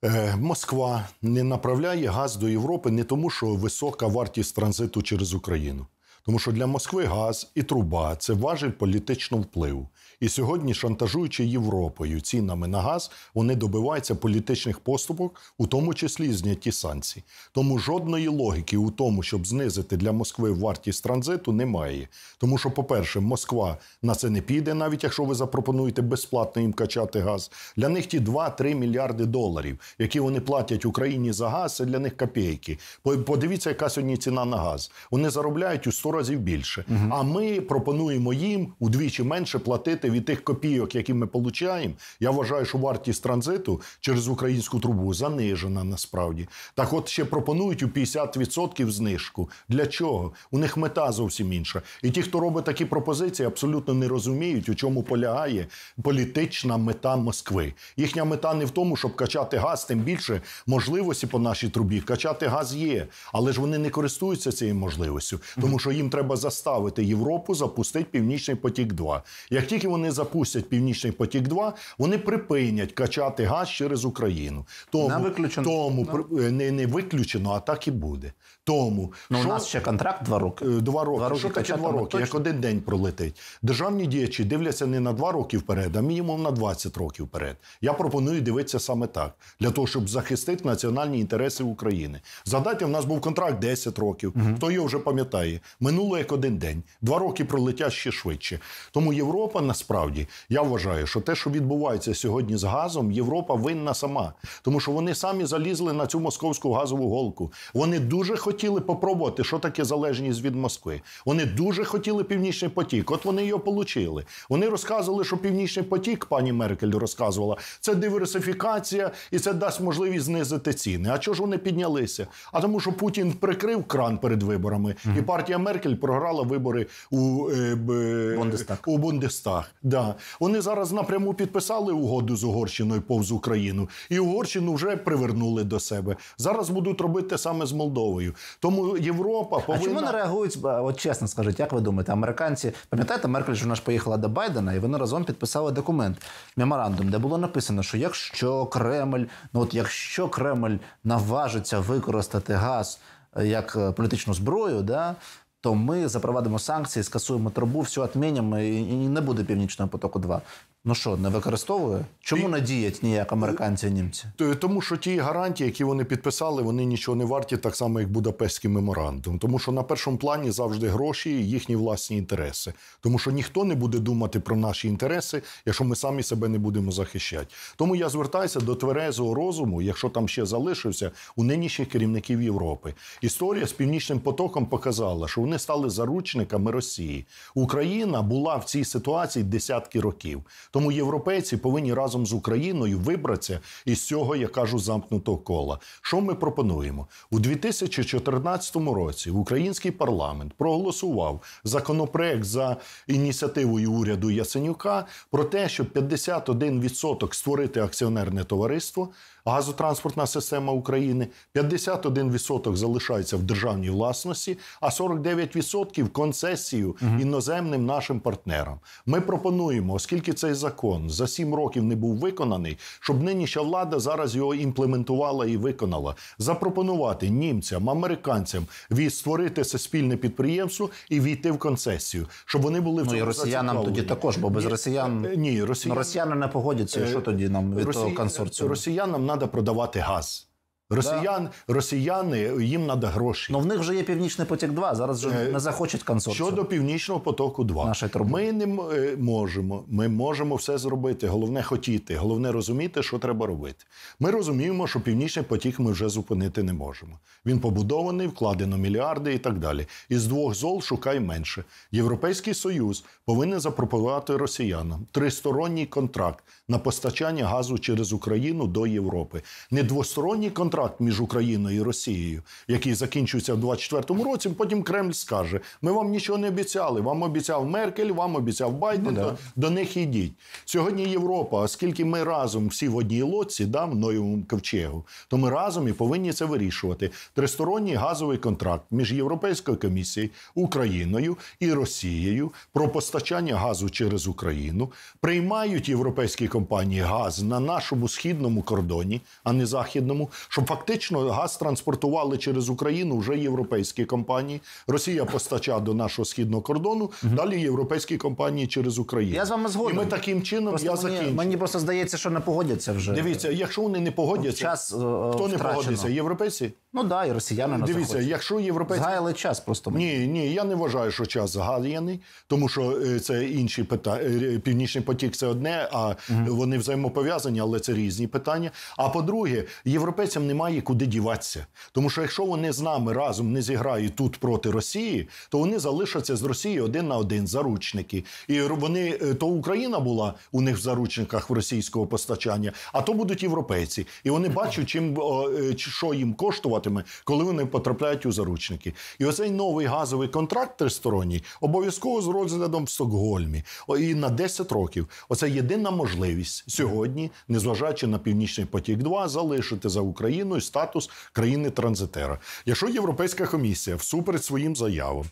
Speaker 2: Е, Москва не направляє газ до Європи не тому, що висока вартість транзиту через Україну. Тому що для Москви газ і труба це важить політичного впливу. І сьогодні, шантажуючи Європою цінами на газ, вони добиваються політичних поступок, у тому числі зняті знятті санкцій. Тому жодної логіки у тому, щоб знизити для Москви вартість транзиту, немає. Тому що, по-перше, Москва на це не піде, навіть якщо ви запропонуєте безплатно їм качати газ. Для них ті 2-3 мільярди доларів, які вони платять Україні за газ, це для них копійки. Подивіться, яка сьогодні ціна на газ. Вони заробляють у 100 разів більше. Угу. А ми пропонуємо їм удвічі менше платити від тих копійок, які ми получаємо, я вважаю, що вартість транзиту через українську трубу занижена насправді. Так, от ще пропонують у 50% знижку. Для чого? У них мета зовсім інша. І ті, хто робить такі пропозиції, абсолютно не розуміють, у чому полягає політична мета Москви. Їхня мета не в тому, щоб качати газ, тим більше можливості по нашій трубі. Качати газ є, але ж вони не користуються цією можливістю, тому що їм треба заставити Європу запустити північний потік. 2 як тільки вони запустять Північний потік, 2 вони припинять качати газ через Україну. Тому не виключено, тому, е, не, не виключено а так і буде. Тому ну, що... у нас ще контракт два роки. Е, два роки. Два роки. Що таке два ну, роки? Точно. Як один день пролетить. Державні діячі дивляться не на два роки вперед, а мінімум на 20 років вперед. Я пропоную дивитися саме так, для того, щоб захистити національні інтереси України. Згадайте, в нас був контракт 10 років. Угу. Хто його вже пам'ятає? Минуло як один день. Два роки пролетять ще швидше. Тому Європа насправді я вважаю, що те, що відбувається сьогодні з газом, Європа винна сама, тому що вони самі залізли на цю московську газову голку. Вони дуже хочуть хотіли попробувати, що таке залежність від Москви. Вони дуже хотіли північний потік. От вони його отримали. Вони розказували, що північний потік, пані Меркель розказувала, це диверсифікація і це дасть можливість знизити ціни. А чого ж вони піднялися? А тому, що Путін прикрив кран перед виборами, mm -hmm. і партія Меркель програла вибори у е, б, е, Бундестаг. у Бундестаг. Да. Вони зараз напряму підписали угоду з Угорщиною повз Україну, і Угорщину вже привернули до себе. Зараз будуть робити саме з Молдовою. Тому Європа повинна... А чому не реагують? Е, от чесно
Speaker 1: скажіть, як ви думаєте, американці пам'ятаєте, Меркель ж вона ж поїхала до Байдена, і вони разом підписали документ, меморандум, де було написано, що якщо Кремль, ну от якщо Кремль наважиться використати газ е, як е, політичну зброю, да. То ми запровадимо санкції, скасуємо трубу, все відмінимо, і не буде північного потоку. 2 Ну що, не
Speaker 2: використовує? Чому І... не діють ніяк американці і німці? Е, тому що ті гарантії, які вони підписали, вони нічого не варті, так само як Будапештський меморандум. Тому що на першому плані завжди гроші і їхні власні інтереси. Тому що ніхто не буде думати про наші інтереси, якщо ми самі себе не будемо захищати. Тому я звертаюся до тверезого розуму, якщо там ще залишився, у нинішніх керівників Європи. Історія з північним потоком показала, що вони стали заручниками Росії. Україна була в цій ситуації десятки років. Тому європейці повинні разом з Україною вибратися із цього, я кажу, замкнутого кола. Що ми пропонуємо у 2014 році? Український парламент проголосував законопроект за ініціативою уряду Ясенюка про те, щоб 51% створити акціонерне товариство газотранспортна система України, 51% залишається в державній власності, а 49% концесію іноземним нашим партнерам. Ми пропонуємо, оскільки цей закон за 7 років не був виконаний, щоб нинішня влада зараз його імплементувала і виконала. Запропонувати німцям, американцям створити це спільне підприємство і війти в концесію, щоб вони були в цьому Ну і росіянам тоді також, бо без ні, росіян е, ні росіяни, ну, росіяни не погодяться. Що тоді нам від росі... того консорціуму? росіянам? треба продавати газ. Росіян, да. росіяни їм надо гроші. Ну в них вже є північний потік. 2 зараз вже е, не захочуть консорціум. Щодо північного потоку, 2 ми не е, можемо. Ми можемо все зробити. Головне хотіти, головне розуміти, що треба робити. Ми розуміємо, що північний потік ми вже зупинити не можемо. Він побудований, вкладено мільярди і так далі. Із двох зол шукай менше. Європейський союз повинен запропонувати росіянам тристоронній контракт на постачання газу через Україну до Європи. Не двосторонній контракт контракт між Україною і Росією, який закінчується в 24-му році. Потім Кремль скаже: ми вам нічого не обіцяли. Вам обіцяв Меркель, вам обіцяв Байден. Ну, да. До них ідіть. Сьогодні Європа, оскільки ми разом всі в одній лодці, да, в Ноєвому ковчегу, то ми разом і повинні це вирішувати. Тристоронній газовий контракт між Європейською комісією, Україною і Росією про постачання газу через Україну приймають європейські компанії газ на нашому східному кордоні, а не західному, щоб фактично газ транспортували через Україну вже європейські компанії. Росія постачає до нашого східного кордону. mm Далі європейські компанії через Україну. Я з вами згоден. І ми таким чином просто я закінчую. Мені, просто здається, що не погодяться вже. Дивіться, якщо вони не погодяться, час е, хто втрачено. не погодиться? Європейці? Ну да, і росіяни на дивіться. Захочуть. Якщо європейці Згаяли час, просто мені. ні, ні, я не вважаю, що час згаяний, тому що е, це інші питання. Е, північний потік це одне, а mm вони взаємопов'язані, але це різні питання. А по-друге, європейцям не немає куди діватися. Тому що якщо вони з нами разом не зіграють тут проти Росії, то вони залишаться з Росії один на один заручники. І вони е, то Україна була у них в заручниках в російського постачання, а то будуть європейці. І вони бачать, чим е, що їм коштуватиме, коли вони потрапляють у заручники. І оцей новий газовий контракт тристоронній обов'язково з розглядом в Стокгольмі. І на 10 років оце єдина можливість сьогодні, незважаючи на північний потік, 2 залишити за Україну. Україною статус країни-транзитера. Якщо Європейська комісія всупереч своїм заявам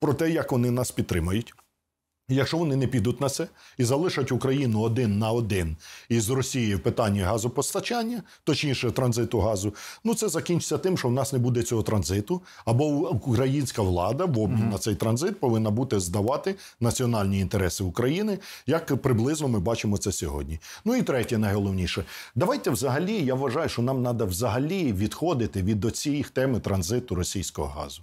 Speaker 2: про те, як вони нас підтримають, Якщо вони не підуть на це і залишать Україну один на один із Росією в питанні газопостачання, точніше транзиту газу, ну це закінчиться тим, що в нас не буде цього транзиту, або українська влада в обмін на цей транзит повинна бути здавати національні інтереси України, як приблизно ми бачимо це сьогодні. Ну і третє, найголовніше, давайте взагалі я вважаю, що нам треба взагалі відходити від цієї теми транзиту російського газу.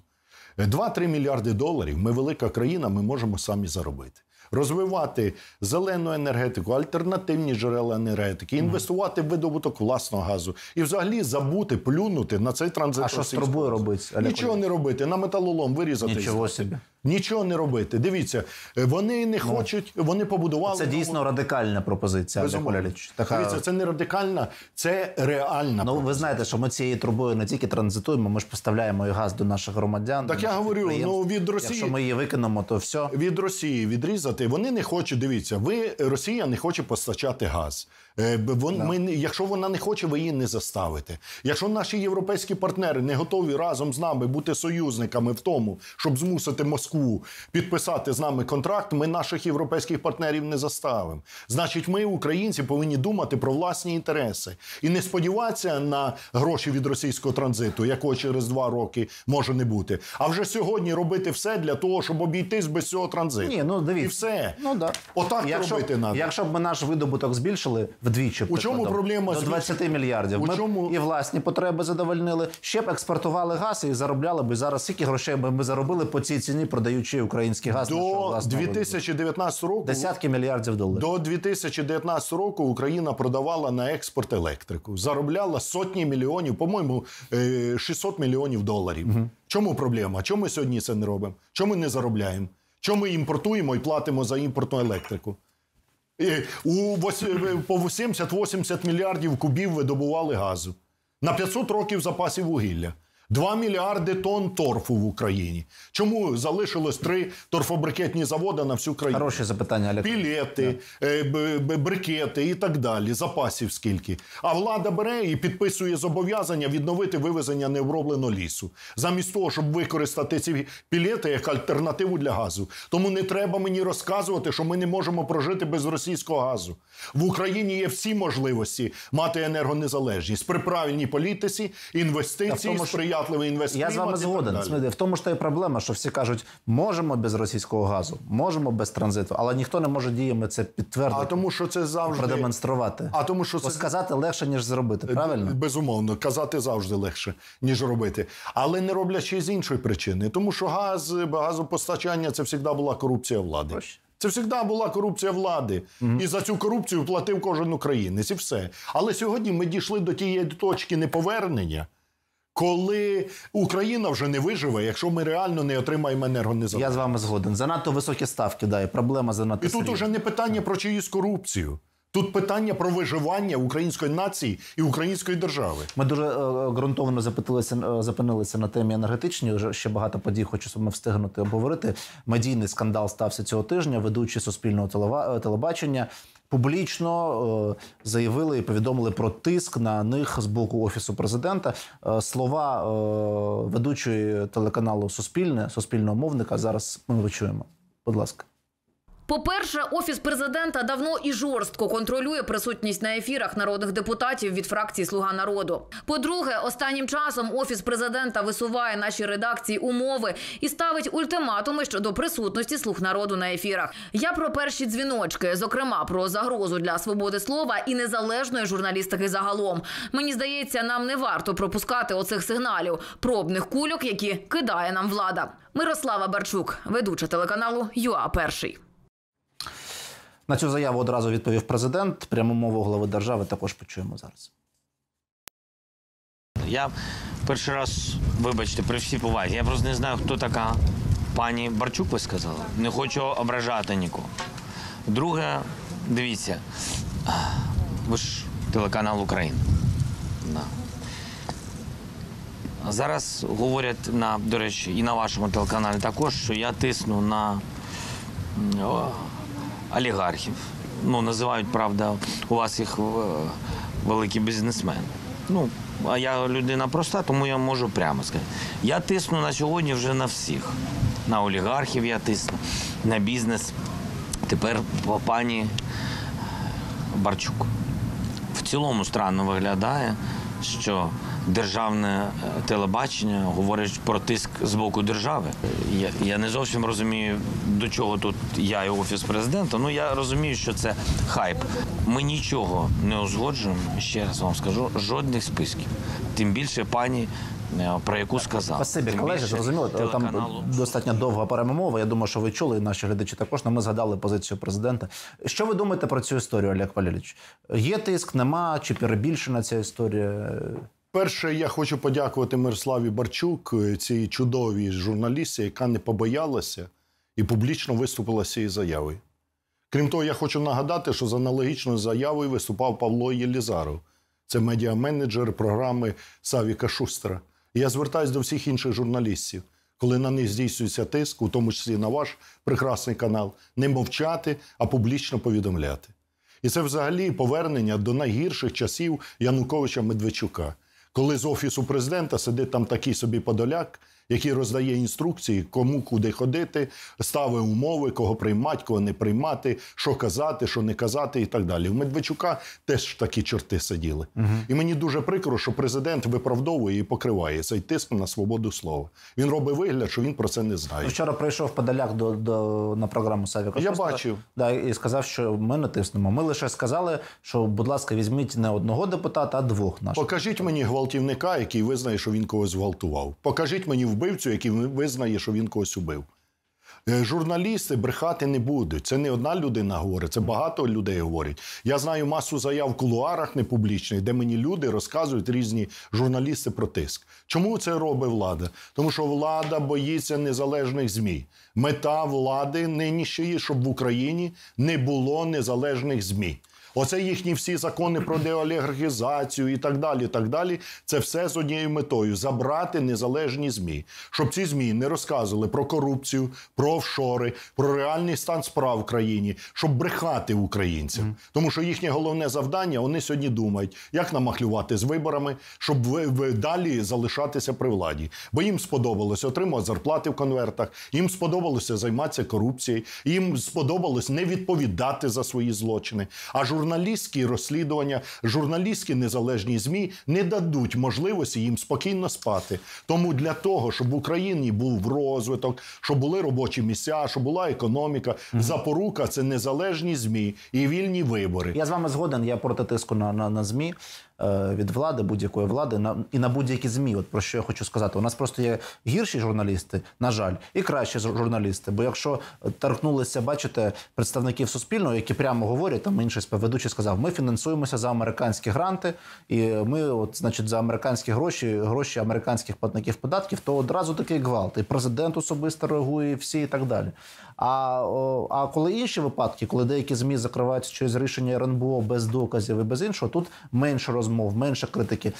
Speaker 2: 2-3 мільярди доларів. Ми велика країна, ми можемо самі заробити. Розвивати зелену енергетику, альтернативні джерела енергетики, інвестувати в видобуток власного газу і взагалі забути, плюнути на цей транзит. А що з трубою робити? Нічого не робити, на металолом вирізати. Нічого собі нічого не робити. Дивіться, е, вони не ну. хочуть, вони побудували. Це дійсно радикальна пропозиція. Безумовно. Така... Дивіться, це не радикальна, це реальна. Ну ви знаєте, що ми цією
Speaker 1: трубою не тільки транзитуємо, ми ж поставляємо і газ до наших громадян. Так я говорю, ну
Speaker 2: від Росії Якщо ми її викинемо, то все від Росії відрізати. Вони не хочуть. Дивіться, ви Росія не хоче постачати газ. Е, вон, да. ми, якщо вона не хоче, ви її не заставите. Якщо наші європейські партнери не готові разом з нами бути союзниками в тому, щоб змусити Москву підписати з нами контракт, ми наших європейських партнерів не заставимо. Значить, ми, українці, повинні думати про власні інтереси і не сподіватися на гроші від російського транзиту, якого через два роки може не бути. А вже сьогодні робити все для того, щоб обійтись без цього транзиту. Ні, ну дивіться. і все. Ну да отак якщо, робити треба. Якщо б ми наш
Speaker 1: видобуток збільшили вдвічі у чому прикладом. проблема до 20 мільярдів. У ми чому... і власні потреби задовольнили. Ще б експортували газ і заробляли б зараз. Скільки грошей би ми заробили по цій ціні, продаючи
Speaker 2: український газ до 2019 року. Десятки мільярдів доларів до 2019 року. Україна продавала на експорт електрику, заробляла сотні мільйонів, по-моєму, 600 е, мільйонів доларів. Угу. Чому проблема? Чому ми сьогодні це не робимо? Чому ми не заробляємо? Чому ми імпортуємо і платимо за імпортну електрику? У по 80-80 мільярдів кубів видобували газу на 500 років запасів вугілля. 2 мільярди тонн торфу в Україні. Чому залишилось три торфобрикетні заводи на всю країну? Хороше запитання, але... Пілети, да. Е, брикети і так далі. Запасів скільки. А влада бере і підписує зобов'язання відновити вивезення необробленого лісу, замість того, щоб використати ці пілети як альтернативу для газу. Тому не треба мені розказувати, що ми не можемо прожити без російського газу. В Україні є всі можливості мати енергонезалежність при правильній політиці, інвестиції, сприяння сприятливий інвестицій. Я з вами згоден.
Speaker 1: В тому ж та й проблема, що всі кажуть, можемо без російського газу, можемо без транзиту, але ніхто не може діями це підтвердити. А
Speaker 2: тому, що це завжди продемонструвати. А тому, що це сказати легше ніж зробити. Е, правильно безумовно, казати завжди легше ніж робити, але не роблячи з іншої причини, тому що газ, газопостачання це завжди була корупція влади. Це завжди була корупція влади, mm-hmm. і за цю корупцію платив кожен українець, і все. Але сьогодні ми дійшли до тієї точки неповернення, коли Україна вже не виживе, якщо ми реально не отримаємо енергонезалежність. Я з вами згоден. Занадто високі ставки дає проблема занадто. І тут уже не питання про чиюсь корупцію. Тут питання про виживання української нації і української держави. Ми дуже е,
Speaker 1: ґрунтовно запитилися, е, зупинилися на темі енергетичній. Вже ще багато подій хочу саме встигнути обговорити. Медійний скандал стався цього тижня. Ведучий суспільного е, телебачення публічно е, заявили і повідомили про тиск на них з боку офісу президента. Е, слова е, ведучої телеканалу Суспільне, суспільного мовника. Зараз ми вичуємо. Будь ласка. По-перше, офіс президента давно і жорстко контролює присутність на ефірах народних депутатів від фракції Слуга народу. По-друге, останнім часом офіс президента висуває наші редакції умови і ставить ультиматуми щодо присутності слуг народу на ефірах. Я про перші дзвіночки, зокрема про загрозу для свободи слова і незалежної журналістики. Загалом мені здається, нам не варто пропускати оцих сигналів пробних кульок, які кидає нам влада. Мирослава Барчук, ведуча телеканалу ЮА Перший. На цю заяву одразу відповів президент. Пряму мову голови держави також почуємо зараз.
Speaker 3: Я перший раз, вибачте, при всій повазі. Я просто не знаю, хто така пані Барчук, ви сказали. Не хочу ображати нікого. Друге, дивіться, ви ж телеканал Україна. Да. Зараз говорять на, до речі, і на вашому телеканалі також, що я тисну на олігархів. Ну, називають, правда, у вас їх е, великі бізнесмени. Ну, а я людина проста, тому я можу прямо сказати. Я тисну на сьогодні вже на всіх. На олігархів я тисну, на бізнес. Тепер по пані Барчук. В цілому странно виглядає, що державне е, телебачення говорить про тиск з боку держави. Я я не зовсім розумію, до чого тут я і офіс президента. Ну я розумію, що це хайп. Ми нічого не узгоджуємо. Ще раз вам скажу, жодних списків. Тим більше пані. Е, про яку сказав Спасибі, колеги, зрозуміло. Там
Speaker 1: достатньо довга перемова. Я думаю, що ви чули і наші глядачі. Також але ну, ми згадали позицію президента. Що ви думаєте про цю історію, Олег
Speaker 2: Валерійович? Є тиск, нема чи перебільшена ця історія? Перше, я хочу подякувати Мирославі Барчук, е, цій чудовій журналістці, яка не побоялася і публічно виступила з цією заявою. Крім того, я хочу нагадати, що з аналогічною заявою виступав Павло Єлізаров, це медіа-менеджер програми Савіка Шустера. я звертаюся до всіх інших журналістів, коли на них здійснюється тиск, у тому числі на ваш прекрасний канал, не мовчати, а публічно повідомляти. І це взагалі повернення до найгірших часів Януковича Медведчука коли з офісу президента сидить там такий собі подоляк який роздає інструкції, кому куди ходити, ставить умови, кого приймати, кого не приймати, що казати, що не казати, і так далі. У Медведчука теж такі чорти сиділи. Угу. І мені дуже прикро, що президент виправдовує і покриває цей тиск на свободу слова. Він робить вигляд, що він про це не знає. Ну, вчора прийшов
Speaker 1: Подоляк до, до на програму Савіка. Я бачив да і сказав, що ми натиснемо. Ми лише сказали, що, будь ласка, візьміть не одного депутата, а двох наших.
Speaker 2: Покажіть мені гвалтівника, який визнає, що він когось зґвалтував. Покажіть мені в вбивцю, який визнає, що він когось убив. Е, журналісти брехати не будуть. Це не одна людина говорить, це багато людей говорять. Я знаю масу заяв в кулуарах непублічних, де мені люди розказують різні журналісти про тиск. Чому це робить влада? Тому що влада боїться незалежних змі. Мета влади нині ще є, щоб в Україні не було незалежних змі. Оце їхні всі закони про деолігархізацію і так далі. так далі. Це все з однією метою забрати незалежні змі, щоб ці змі не розказували про корупцію, про офшори, про реальний стан справ в країні, щоб брехати українцям. Тому що їхнє головне завдання вони сьогодні думають, як намахлювати з виборами, щоб далі залишатися при владі. Бо їм сподобалось отримувати зарплати в конвертах, їм сподобалося займатися корупцією, їм сподобалось не відповідати за свої злочини. А журналісти журналістські розслідування, журналістські незалежні змі не дадуть можливості їм спокійно спати. Тому для того, щоб в Україні був розвиток, щоб були робочі місця, щоб була економіка, угу. запорука це незалежні змі і вільні вибори. Я з
Speaker 1: вами згоден. Я проти тиску на, на, на змі. Е, від влади будь-якої влади на і на будь-які змі. От про що я хочу сказати, у нас просто є гірші журналісти, на жаль, і кращі журналісти. Бо якщо торкнулися, бачите, представників суспільного, які прямо говорять, там інші співведуть, ведучий сказав: ми фінансуємося за американські гранти, і ми, от, значить, за американські гроші, гроші американських платників податків, то одразу такий гвалт. І президент особисто реагує, і всі і так далі. А а коли інші випадки, коли деякі змі закриваються через рішення РНБО без доказів і без іншого, тут менше розмов, менше критики.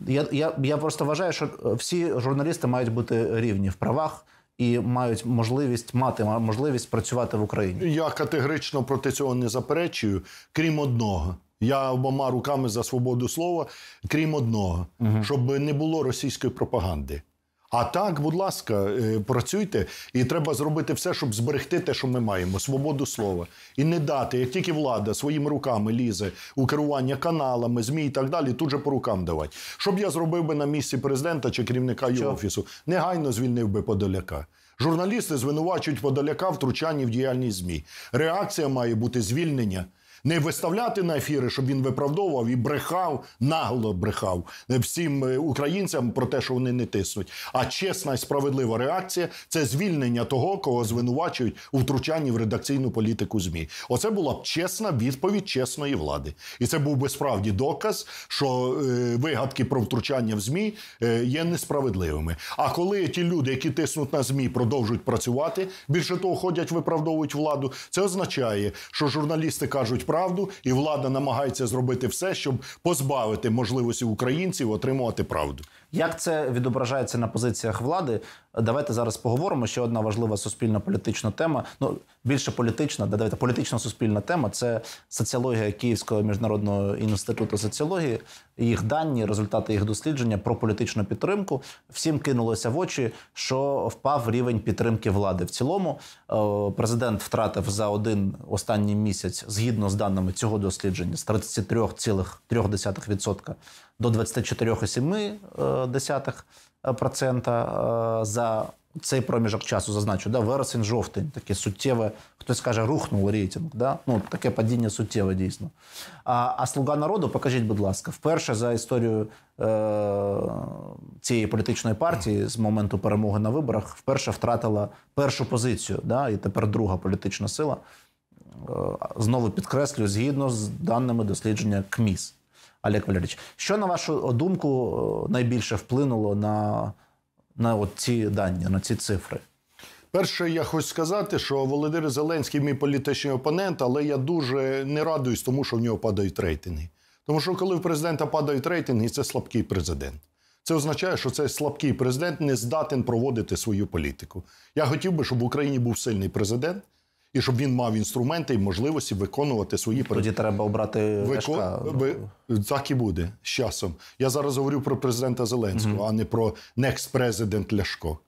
Speaker 1: Я я, я просто вважаю, що всі журналісти мають бути рівні в правах і мають можливість
Speaker 2: мати можливість працювати в Україні. Я категорично проти цього не заперечую, крім одного. Я обома руками за свободу слова, крім одного, угу. щоб не було російської пропаганди. А так, будь ласка, е, працюйте, і треба зробити все, щоб зберегти те, що ми маємо свободу слова, і не дати, як тільки влада своїми руками лізе у керування каналами, змі і так далі, тут же по рукам давати. Щоб я зробив би на місці президента чи керівника його офісу, негайно звільнив би Подоляка. Журналісти звинувачують подаляка, втручанні в діяльність змі. Реакція має бути звільнення не виставляти на ефіри, щоб він виправдовував і брехав, нагло брехав всім е, українцям про те, що вони не тиснуть. А чесна і справедлива реакція це звільнення того, кого звинувачують у втручанні в редакційну політику змі. Оце була б чесна відповідь чесної влади, і це був би справді доказ, що е, вигадки про втручання в змі е, є несправедливими. А коли ті люди, які тиснуть на змі, продовжують працювати, більше того, ходять виправдовують владу. Це означає, що журналісти кажуть про правду, і влада намагається зробити все, щоб позбавити можливості українців отримувати правду.
Speaker 1: Як це відображається на позиціях влади? Давайте зараз поговоримо. Ще одна важлива суспільно політична тема. Ну більше політична, давайте політична суспільна тема. Це соціологія Київського міжнародного інституту соціології, їх дані, результати їх дослідження про політичну підтримку. Всім кинулося в очі, що впав рівень підтримки влади. В цілому е, президент втратив за один останній місяць, згідно з даними цього дослідження, з 33,3% до 24,7% е, е, е, за цей проміжок часу зазначу, да, вересень, жовтень, таке суттєве, хтось каже, рухнув рейтинг. Да? Ну, Таке падіння суттєве дійсно. А а слуга народу, покажіть, будь ласка, вперше за історію е, цієї політичної партії з моменту перемоги на виборах вперше втратила першу позицію. да? І тепер друга політична сила. Е, знову підкреслю, згідно з даними дослідження КМІС. Олег Валерійович. Що на вашу е, думку е, найбільше вплинуло на на от ці дані, на ці цифри?
Speaker 2: Перше, я хочу сказати, що Володимир Зеленський мій політичний опонент, але я дуже не радуюсь, тому що в нього падають рейтинги. Тому що коли в президента падають рейтинги, це слабкий президент. Це означає, що цей слабкий президент не здатен проводити свою політику. Я хотів би, щоб в Україні був сильний президент, і щоб він мав інструменти і можливості виконувати свої Тоді треба обрати Викон... Ви... Ну. так і буде з часом. Я зараз говорю про президента Зеленського, mm а не про next президент Ляшко.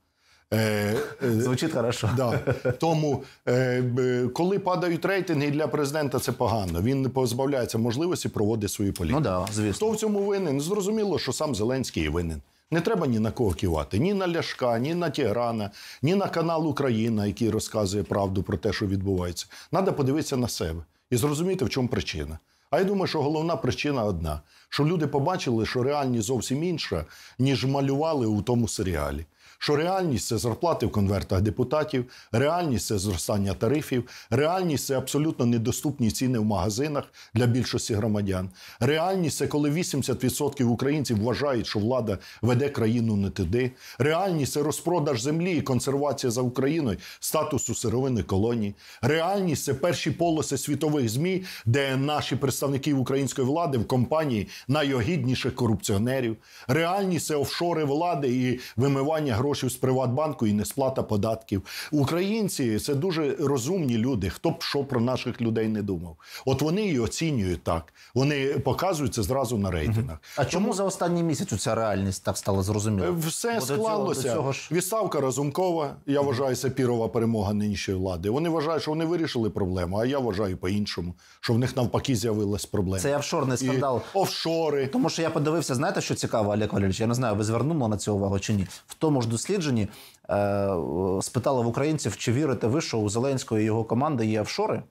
Speaker 2: Е, е, Звучить хорошо. Да. Тому, е, коли падають рейтинги для президента, це погано. Він позбавляється можливості проводити свою політику. Ну да, звісно. Хто в цьому винен? Зрозуміло, що сам Зеленський і винен. Не треба ні на кого кивати, ні на Ляшка, ні на Тіграна, ні на канал Україна, який розказує правду про те, що відбувається. Надо подивитися на себе і зрозуміти, в чому причина. А я думаю, що головна причина одна: що люди побачили, що реальність зовсім інша, ніж малювали у тому серіалі що реальність це зарплати в конвертах депутатів, реальність це зростання тарифів, реальність це абсолютно недоступні ціни в магазинах для більшості громадян. Реальність це коли 80% українців вважають, що влада веде країну не туди. Реальність це розпродаж землі і консервація за Україною статусу сировини колонії. Реальність це перші полоси світових змі, де наші представники української влади в компанії найогідніших корупціонерів. Реальність це офшори влади і вимивання грошей гроші з Приватбанку і несплата податків. Українці це дуже розумні люди. Хто б що про наших людей не думав? От вони і оцінюють так. Вони показуються зразу на рейтингах. А чому, чому за останній місяць ця реальність так стала зрозумілою? Е, все Бо склалося. До цього, до цього ж... Відставка Разумкова. Я вважаю, це пірова перемога нинішньої влади. Вони вважають, що вони вирішили проблему. А я вважаю по-іншому, що в них навпаки з'явилась проблема. Це
Speaker 1: офшорний скандал. І офшори, тому що я подивився. Знаєте, що цікаво, Олег Валерійович, Я не знаю, ви звернули на це увагу чи ні? В тому ж дослідженні е, спитала в українців, чи вірите ви, що у Зеленського і його команди є офшори?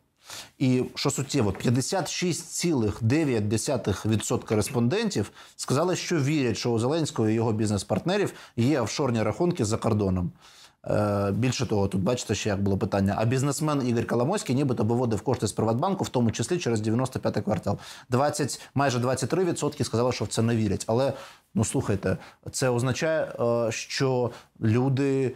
Speaker 1: І що суттєво, 56,9% респондентів сказали, що вірять, що у Зеленського і його бізнес-партнерів є офшорні рахунки за кордоном. Е, більше того, тут бачите, ще як було питання. А бізнесмен Ігор Коломойський нібито виводив кошти з Приватбанку, в тому числі через 95-й квартал. 20, майже 23% сказали, що в це не вірять. Але ну слухайте, це означає, е, що люди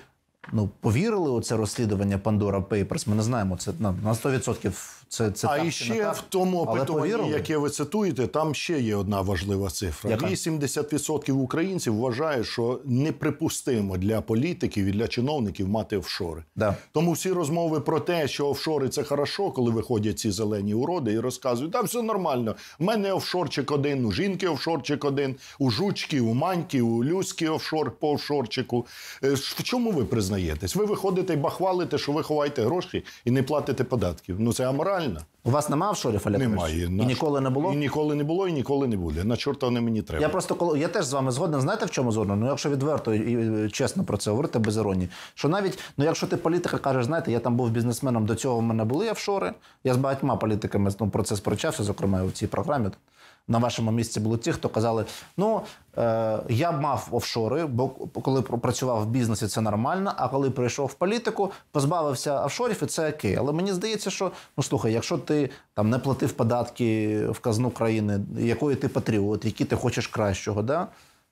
Speaker 1: ну повірили у це розслідування Пандора Papers. Ми не знаємо це на 100% це це а так, і ще так. в тому опитуванні, яке
Speaker 2: ви цитуєте, там ще є одна важлива цифра: Яка? 80% українців вважають, що неприпустимо для політиків і для чиновників мати офшори. Да. Тому всі розмови про те, що офшори це хорошо, коли виходять ці зелені уроди і розказують, да, все нормально. У мене офшорчик один, у жінки офшорчик один, у жучки, у маньки, у люськи офшор по офшорчику. Е, в чому ви признаєтесь? Ви виходите і бахвалите, що ви ховаєте гроші і не платите податків. Ну це аморально нормально. У вас нема офшорів, Олег Немає. І ніколи не було? І ніколи не було, і ніколи не буде. На чорта вони мені треба. Я
Speaker 1: просто коли я теж з вами згоден. Знаєте, в чому згоден? Ну, якщо відверто і е, чесно про це говорити, без іронії. Що навіть, ну якщо ти політика кажеш, знаєте, я там був бізнесменом, до цього в мене були офшори. Я з багатьма політиками ну, про це сперечався, зокрема, у цій програмі на вашому місці були ті, хто казали: ну е, я мав офшори, бо коли працював в бізнесі, це нормально. А коли прийшов в політику, позбавився офшорів, і це окей. Але мені здається, що ну слухай, якщо ти там не платив податки в казну країни, якої ти патріот, які ти хочеш кращого, да.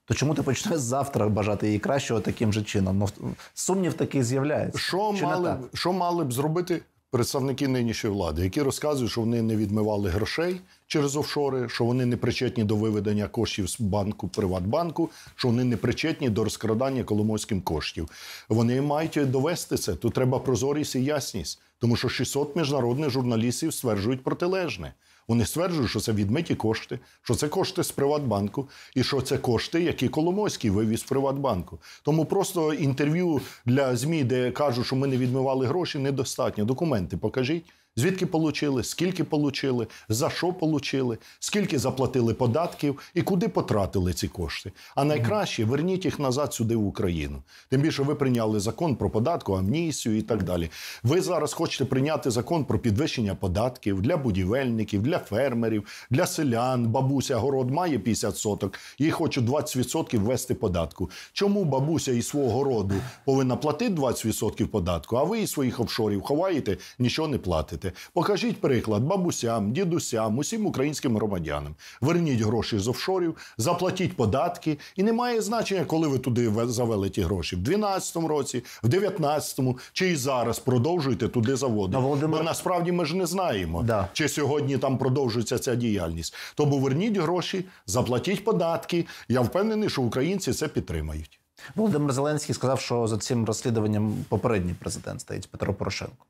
Speaker 1: То чому ти почнеш завтра
Speaker 2: бажати її кращого таким же чином? Ну сумнів такий з'являється. Що Чи мали що мали б зробити представники нинішньої влади, які розказують, що вони не відмивали грошей, через офшори, що вони не причетні до виведення коштів з банку Приватбанку, що вони не причетні до розкрадання Коломойським коштів. Вони мають довести це. Тут треба прозорість і ясність, тому що 600 міжнародних журналістів стверджують протилежне. Вони стверджують, що це відмиті кошти, що це кошти з Приватбанку, і що це кошти, які Коломойський вивіз з Приватбанку. Тому просто інтерв'ю для ЗМІ, де кажуть, що ми не відмивали гроші, недостатньо. Документи покажіть звідки отримали, скільки отримали, за що отримали, скільки заплатили податків і куди потратили ці кошти. А найкраще верніть їх назад сюди в Україну. Тим більше ви прийняли закон про податку, амнісію і так далі. Ви зараз хочете прийняти закон про підвищення податків для будівельників, для фермерів, для селян. Бабуся город має 50 соток, їй хочуть 20% ввести податку. Чому бабуся і свого роду повинна платити 20% податку, а ви із своїх офшорів ховаєте, нічого не платите? діти. Покажіть приклад бабусям, дідусям, усім українським громадянам. Верніть гроші з офшорів, заплатіть податки, і немає значення, коли ви туди завели ті гроші. В 12-му році, в 19-му, чи і зараз продовжуйте туди заводи. А Володимир... Бо насправді ми ж не знаємо, да. чи сьогодні там продовжується ця діяльність. Тому верніть гроші, заплатіть податки. Я впевнений, що українці це підтримають. Володимир Зеленський сказав, що за цим розслідуванням попередній президент стоїть Петро Порошенко.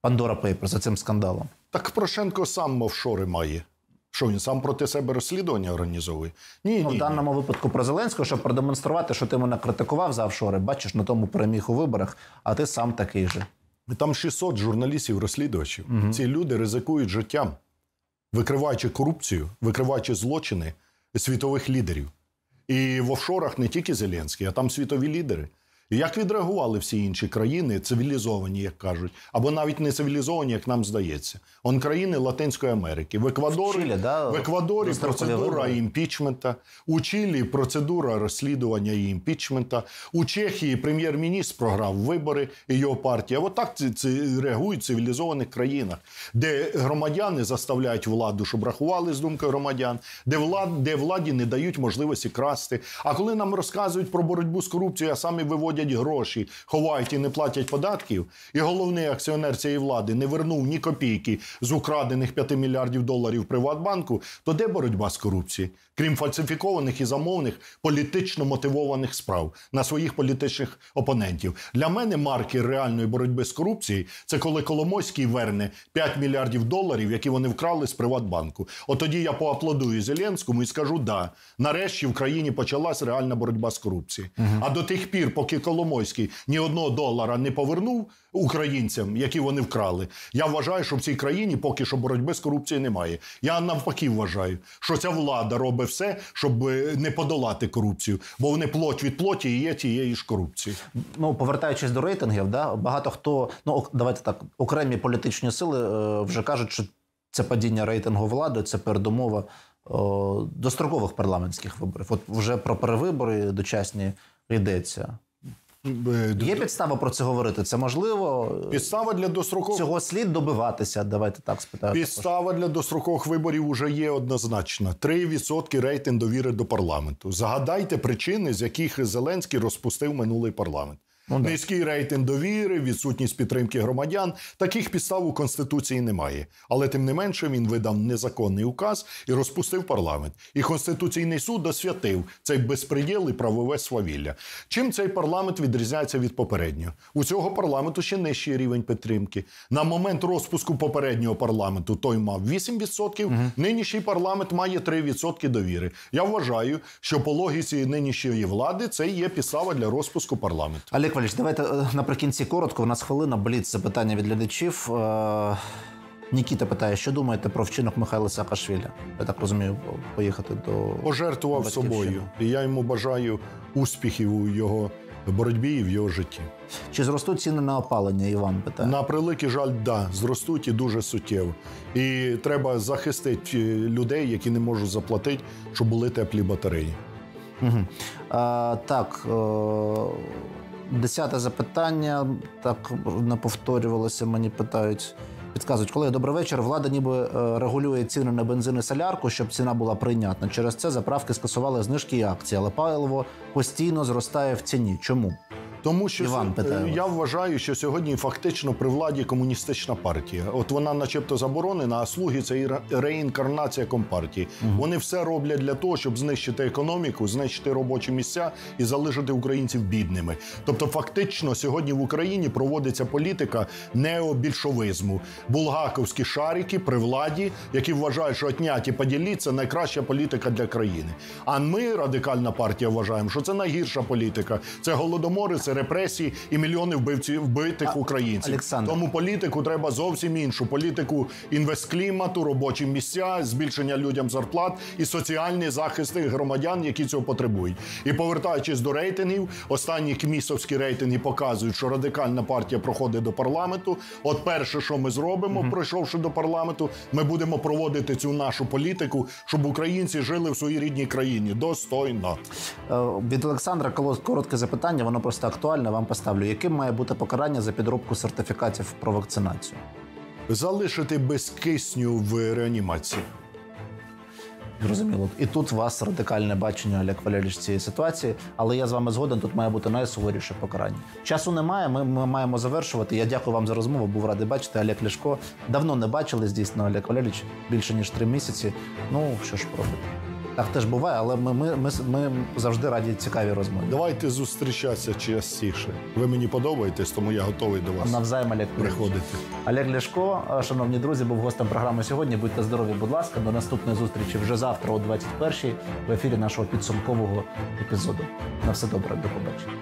Speaker 2: Пандора Papers, за цим скандалом. Так Порошенко сам офшори має. Що він сам проти себе розслідування організовує? Ні, ну, ні. В даному ні. випадку про Зеленського, щоб
Speaker 1: продемонструвати, що ти мене критикував за офшори, бачиш, на тому переміг у виборах, а ти сам такий же.
Speaker 2: Ну, там 600 журналістів-розслідувачів. Угу. Ці люди ризикують життям, викриваючи корупцію, викриваючи злочини світових лідерів. І в офшорах не тільки Зеленський, а там світові лідери. Як відреагували всі інші країни, цивілізовані, як кажуть, або навіть не цивілізовані, як нам здається, он країни Латинської Америки. В Еквадорі, в, Чилі, да? в Еквадорі процедура імпічмента, у Чилі процедура розслідування і імпічмента, у Чехії прем'єр-міністр програв вибори і його партія. Отак так це реагують в цивілізованих країнах, де громадяни заставляють владу, щоб рахували з думки громадян, де влад, де владі не дають можливості красти. А коли нам розказують про боротьбу з корупцією, а самі виводять знаходять гроші, ховають і не платять податків, і головний акціонер цієї влади не вернув ні копійки з украдених 5 мільярдів доларів Приватбанку, то де боротьба з корупцією? крім фальсифікованих і замовних політично мотивованих справ на своїх політичних опонентів. Для мене маркер реальної боротьби з корупцією це коли Коломойський верне 5 мільярдів доларів, які вони вкрали з Приватбанку. От тоді я поаплодую Зеленському і скажу: да, нарешті в країні почалась реальна боротьба з корупцією. Угу. А до тих пір, поки Коломойський ні одного долара не повернув українцям, які вони вкрали, я вважаю, що в цій країні поки що боротьби з корупцією немає. Я навпаки вважаю, що ця влада робить все, щоб е, не подолати корупцію, бо вони плоть від плоті і є тієї ж корупції. Ну
Speaker 1: повертаючись до рейтингів, да багато хто ну давайте так, окремі політичні сили е, вже кажуть, що це падіння рейтингу влади, це передумова о, дострокових парламентських виборів. От вже про перевибори дочасні йдеться. Е, є підстава про це говорити? Це можливо підстава для дострокових цього слід добиватися. Давайте так спитаю.
Speaker 2: Підстава також. для дострокових виборів уже є однозначна: 3% рейтинг довіри до парламенту. Загадайте причини, з яких Зеленський розпустив минулий парламент. Ну, да. Низький рейтинг довіри, відсутність підтримки громадян. Таких підстав у конституції немає. Але тим не менше він видав незаконний указ і розпустив парламент. І конституційний суд досвятив цей безпреділ і правове свавілля. Чим цей парламент відрізняється від попереднього? У цього парламенту ще нижчий рівень підтримки. На момент розпуску попереднього парламенту той мав 8%, угу. Нинішній парламент має 3% довіри. Я вважаю, що по логіці нинішньої влади це є підстава для розпуску парламенту.
Speaker 1: Але Павліч, давайте е, наприкінці коротко. У нас хвилина бліц запитання від глядачів. Е, Нікіта питає, що думаєте про вчинок Михайла Саакашвілі?
Speaker 2: Я так розумію, поїхати до пожертвував собою, і я йому бажаю успіхів у його боротьбі і в його житті. Чи зростуть ціни на опалення? Іван питає на превеликий жаль, да зростуть і дуже суттєво. І треба захистити е, людей, які не можуть заплатити, щоб були теплі батареї.
Speaker 1: Угу. А, Так. Е... Десяте запитання так не повторювалося. мені питають. Підказують, коли добрий вечір, влада ніби е, регулює ціни на бензин і солярку, щоб ціна була прийнятна. Через це заправки скасували знижки і акції, але паливо постійно зростає в ціні. Чому? Тому що Іван питає е,
Speaker 2: я вважаю, що сьогодні фактично при владі комуністична партія. От вона, начебто, заборонена, а слуги це і реінкарнація компартії. Угу. Вони все роблять для того, щоб знищити економіку, знищити робочі місця і залишити українців бідними. Тобто, фактично, сьогодні в Україні проводиться політика необільшовизму. Булгаковські шарики при владі, які вважають, що отняті поділі це найкраща політика для країни. А ми, радикальна партія, вважаємо, що це найгірша політика. Це голодомори, це репресії і мільйони вбивців вбитих українців. Олександр. Тому політику треба зовсім іншу. Політику інвестклімату, робочі місця, збільшення людям зарплат і соціальний захист тих громадян, які цього потребують. І повертаючись до рейтингів, останні кмісовські рейтинги показують, що радикальна партія проходить до парламенту. От перше, що ми зробимо, mm пройшовши до парламенту, ми будемо проводити цю нашу політику, щоб українці жили в своїй рідній країні. Достойно е, від
Speaker 1: Олександра коротке запитання. Воно просто актуальне актуальне, вам поставлю, яким має бути покарання за підробку сертифікатів про вакцинацію? Залишити без кисню в реанімації. Зрозуміло, і тут у вас радикальне бачення Олег Валерійович, цієї ситуації, але я з вами згоден. Тут має бути найсуворіше покарання. Часу немає. Ми, ми маємо завершувати. Я дякую вам за розмову. Був радий бачити. Олег Ляшко давно не бачили. Дійсно, Олег Валерійович, більше ніж три місяці.
Speaker 2: Ну що ж робити. Так теж буває, але ми, ми, ми, ми завжди раді цікаві розмови. Давайте зустрічатися частіше. Ви мені подобаєтесь, тому я готовий до вас. Навзаєм Олег приходити. Олег Ляшко, шановні друзі, був гостем програми сьогодні. Будьте здорові, будь ласка, до
Speaker 1: наступної зустрічі вже завтра, о 21-й в ефірі нашого підсумкового епізоду. На все добре, до побачення.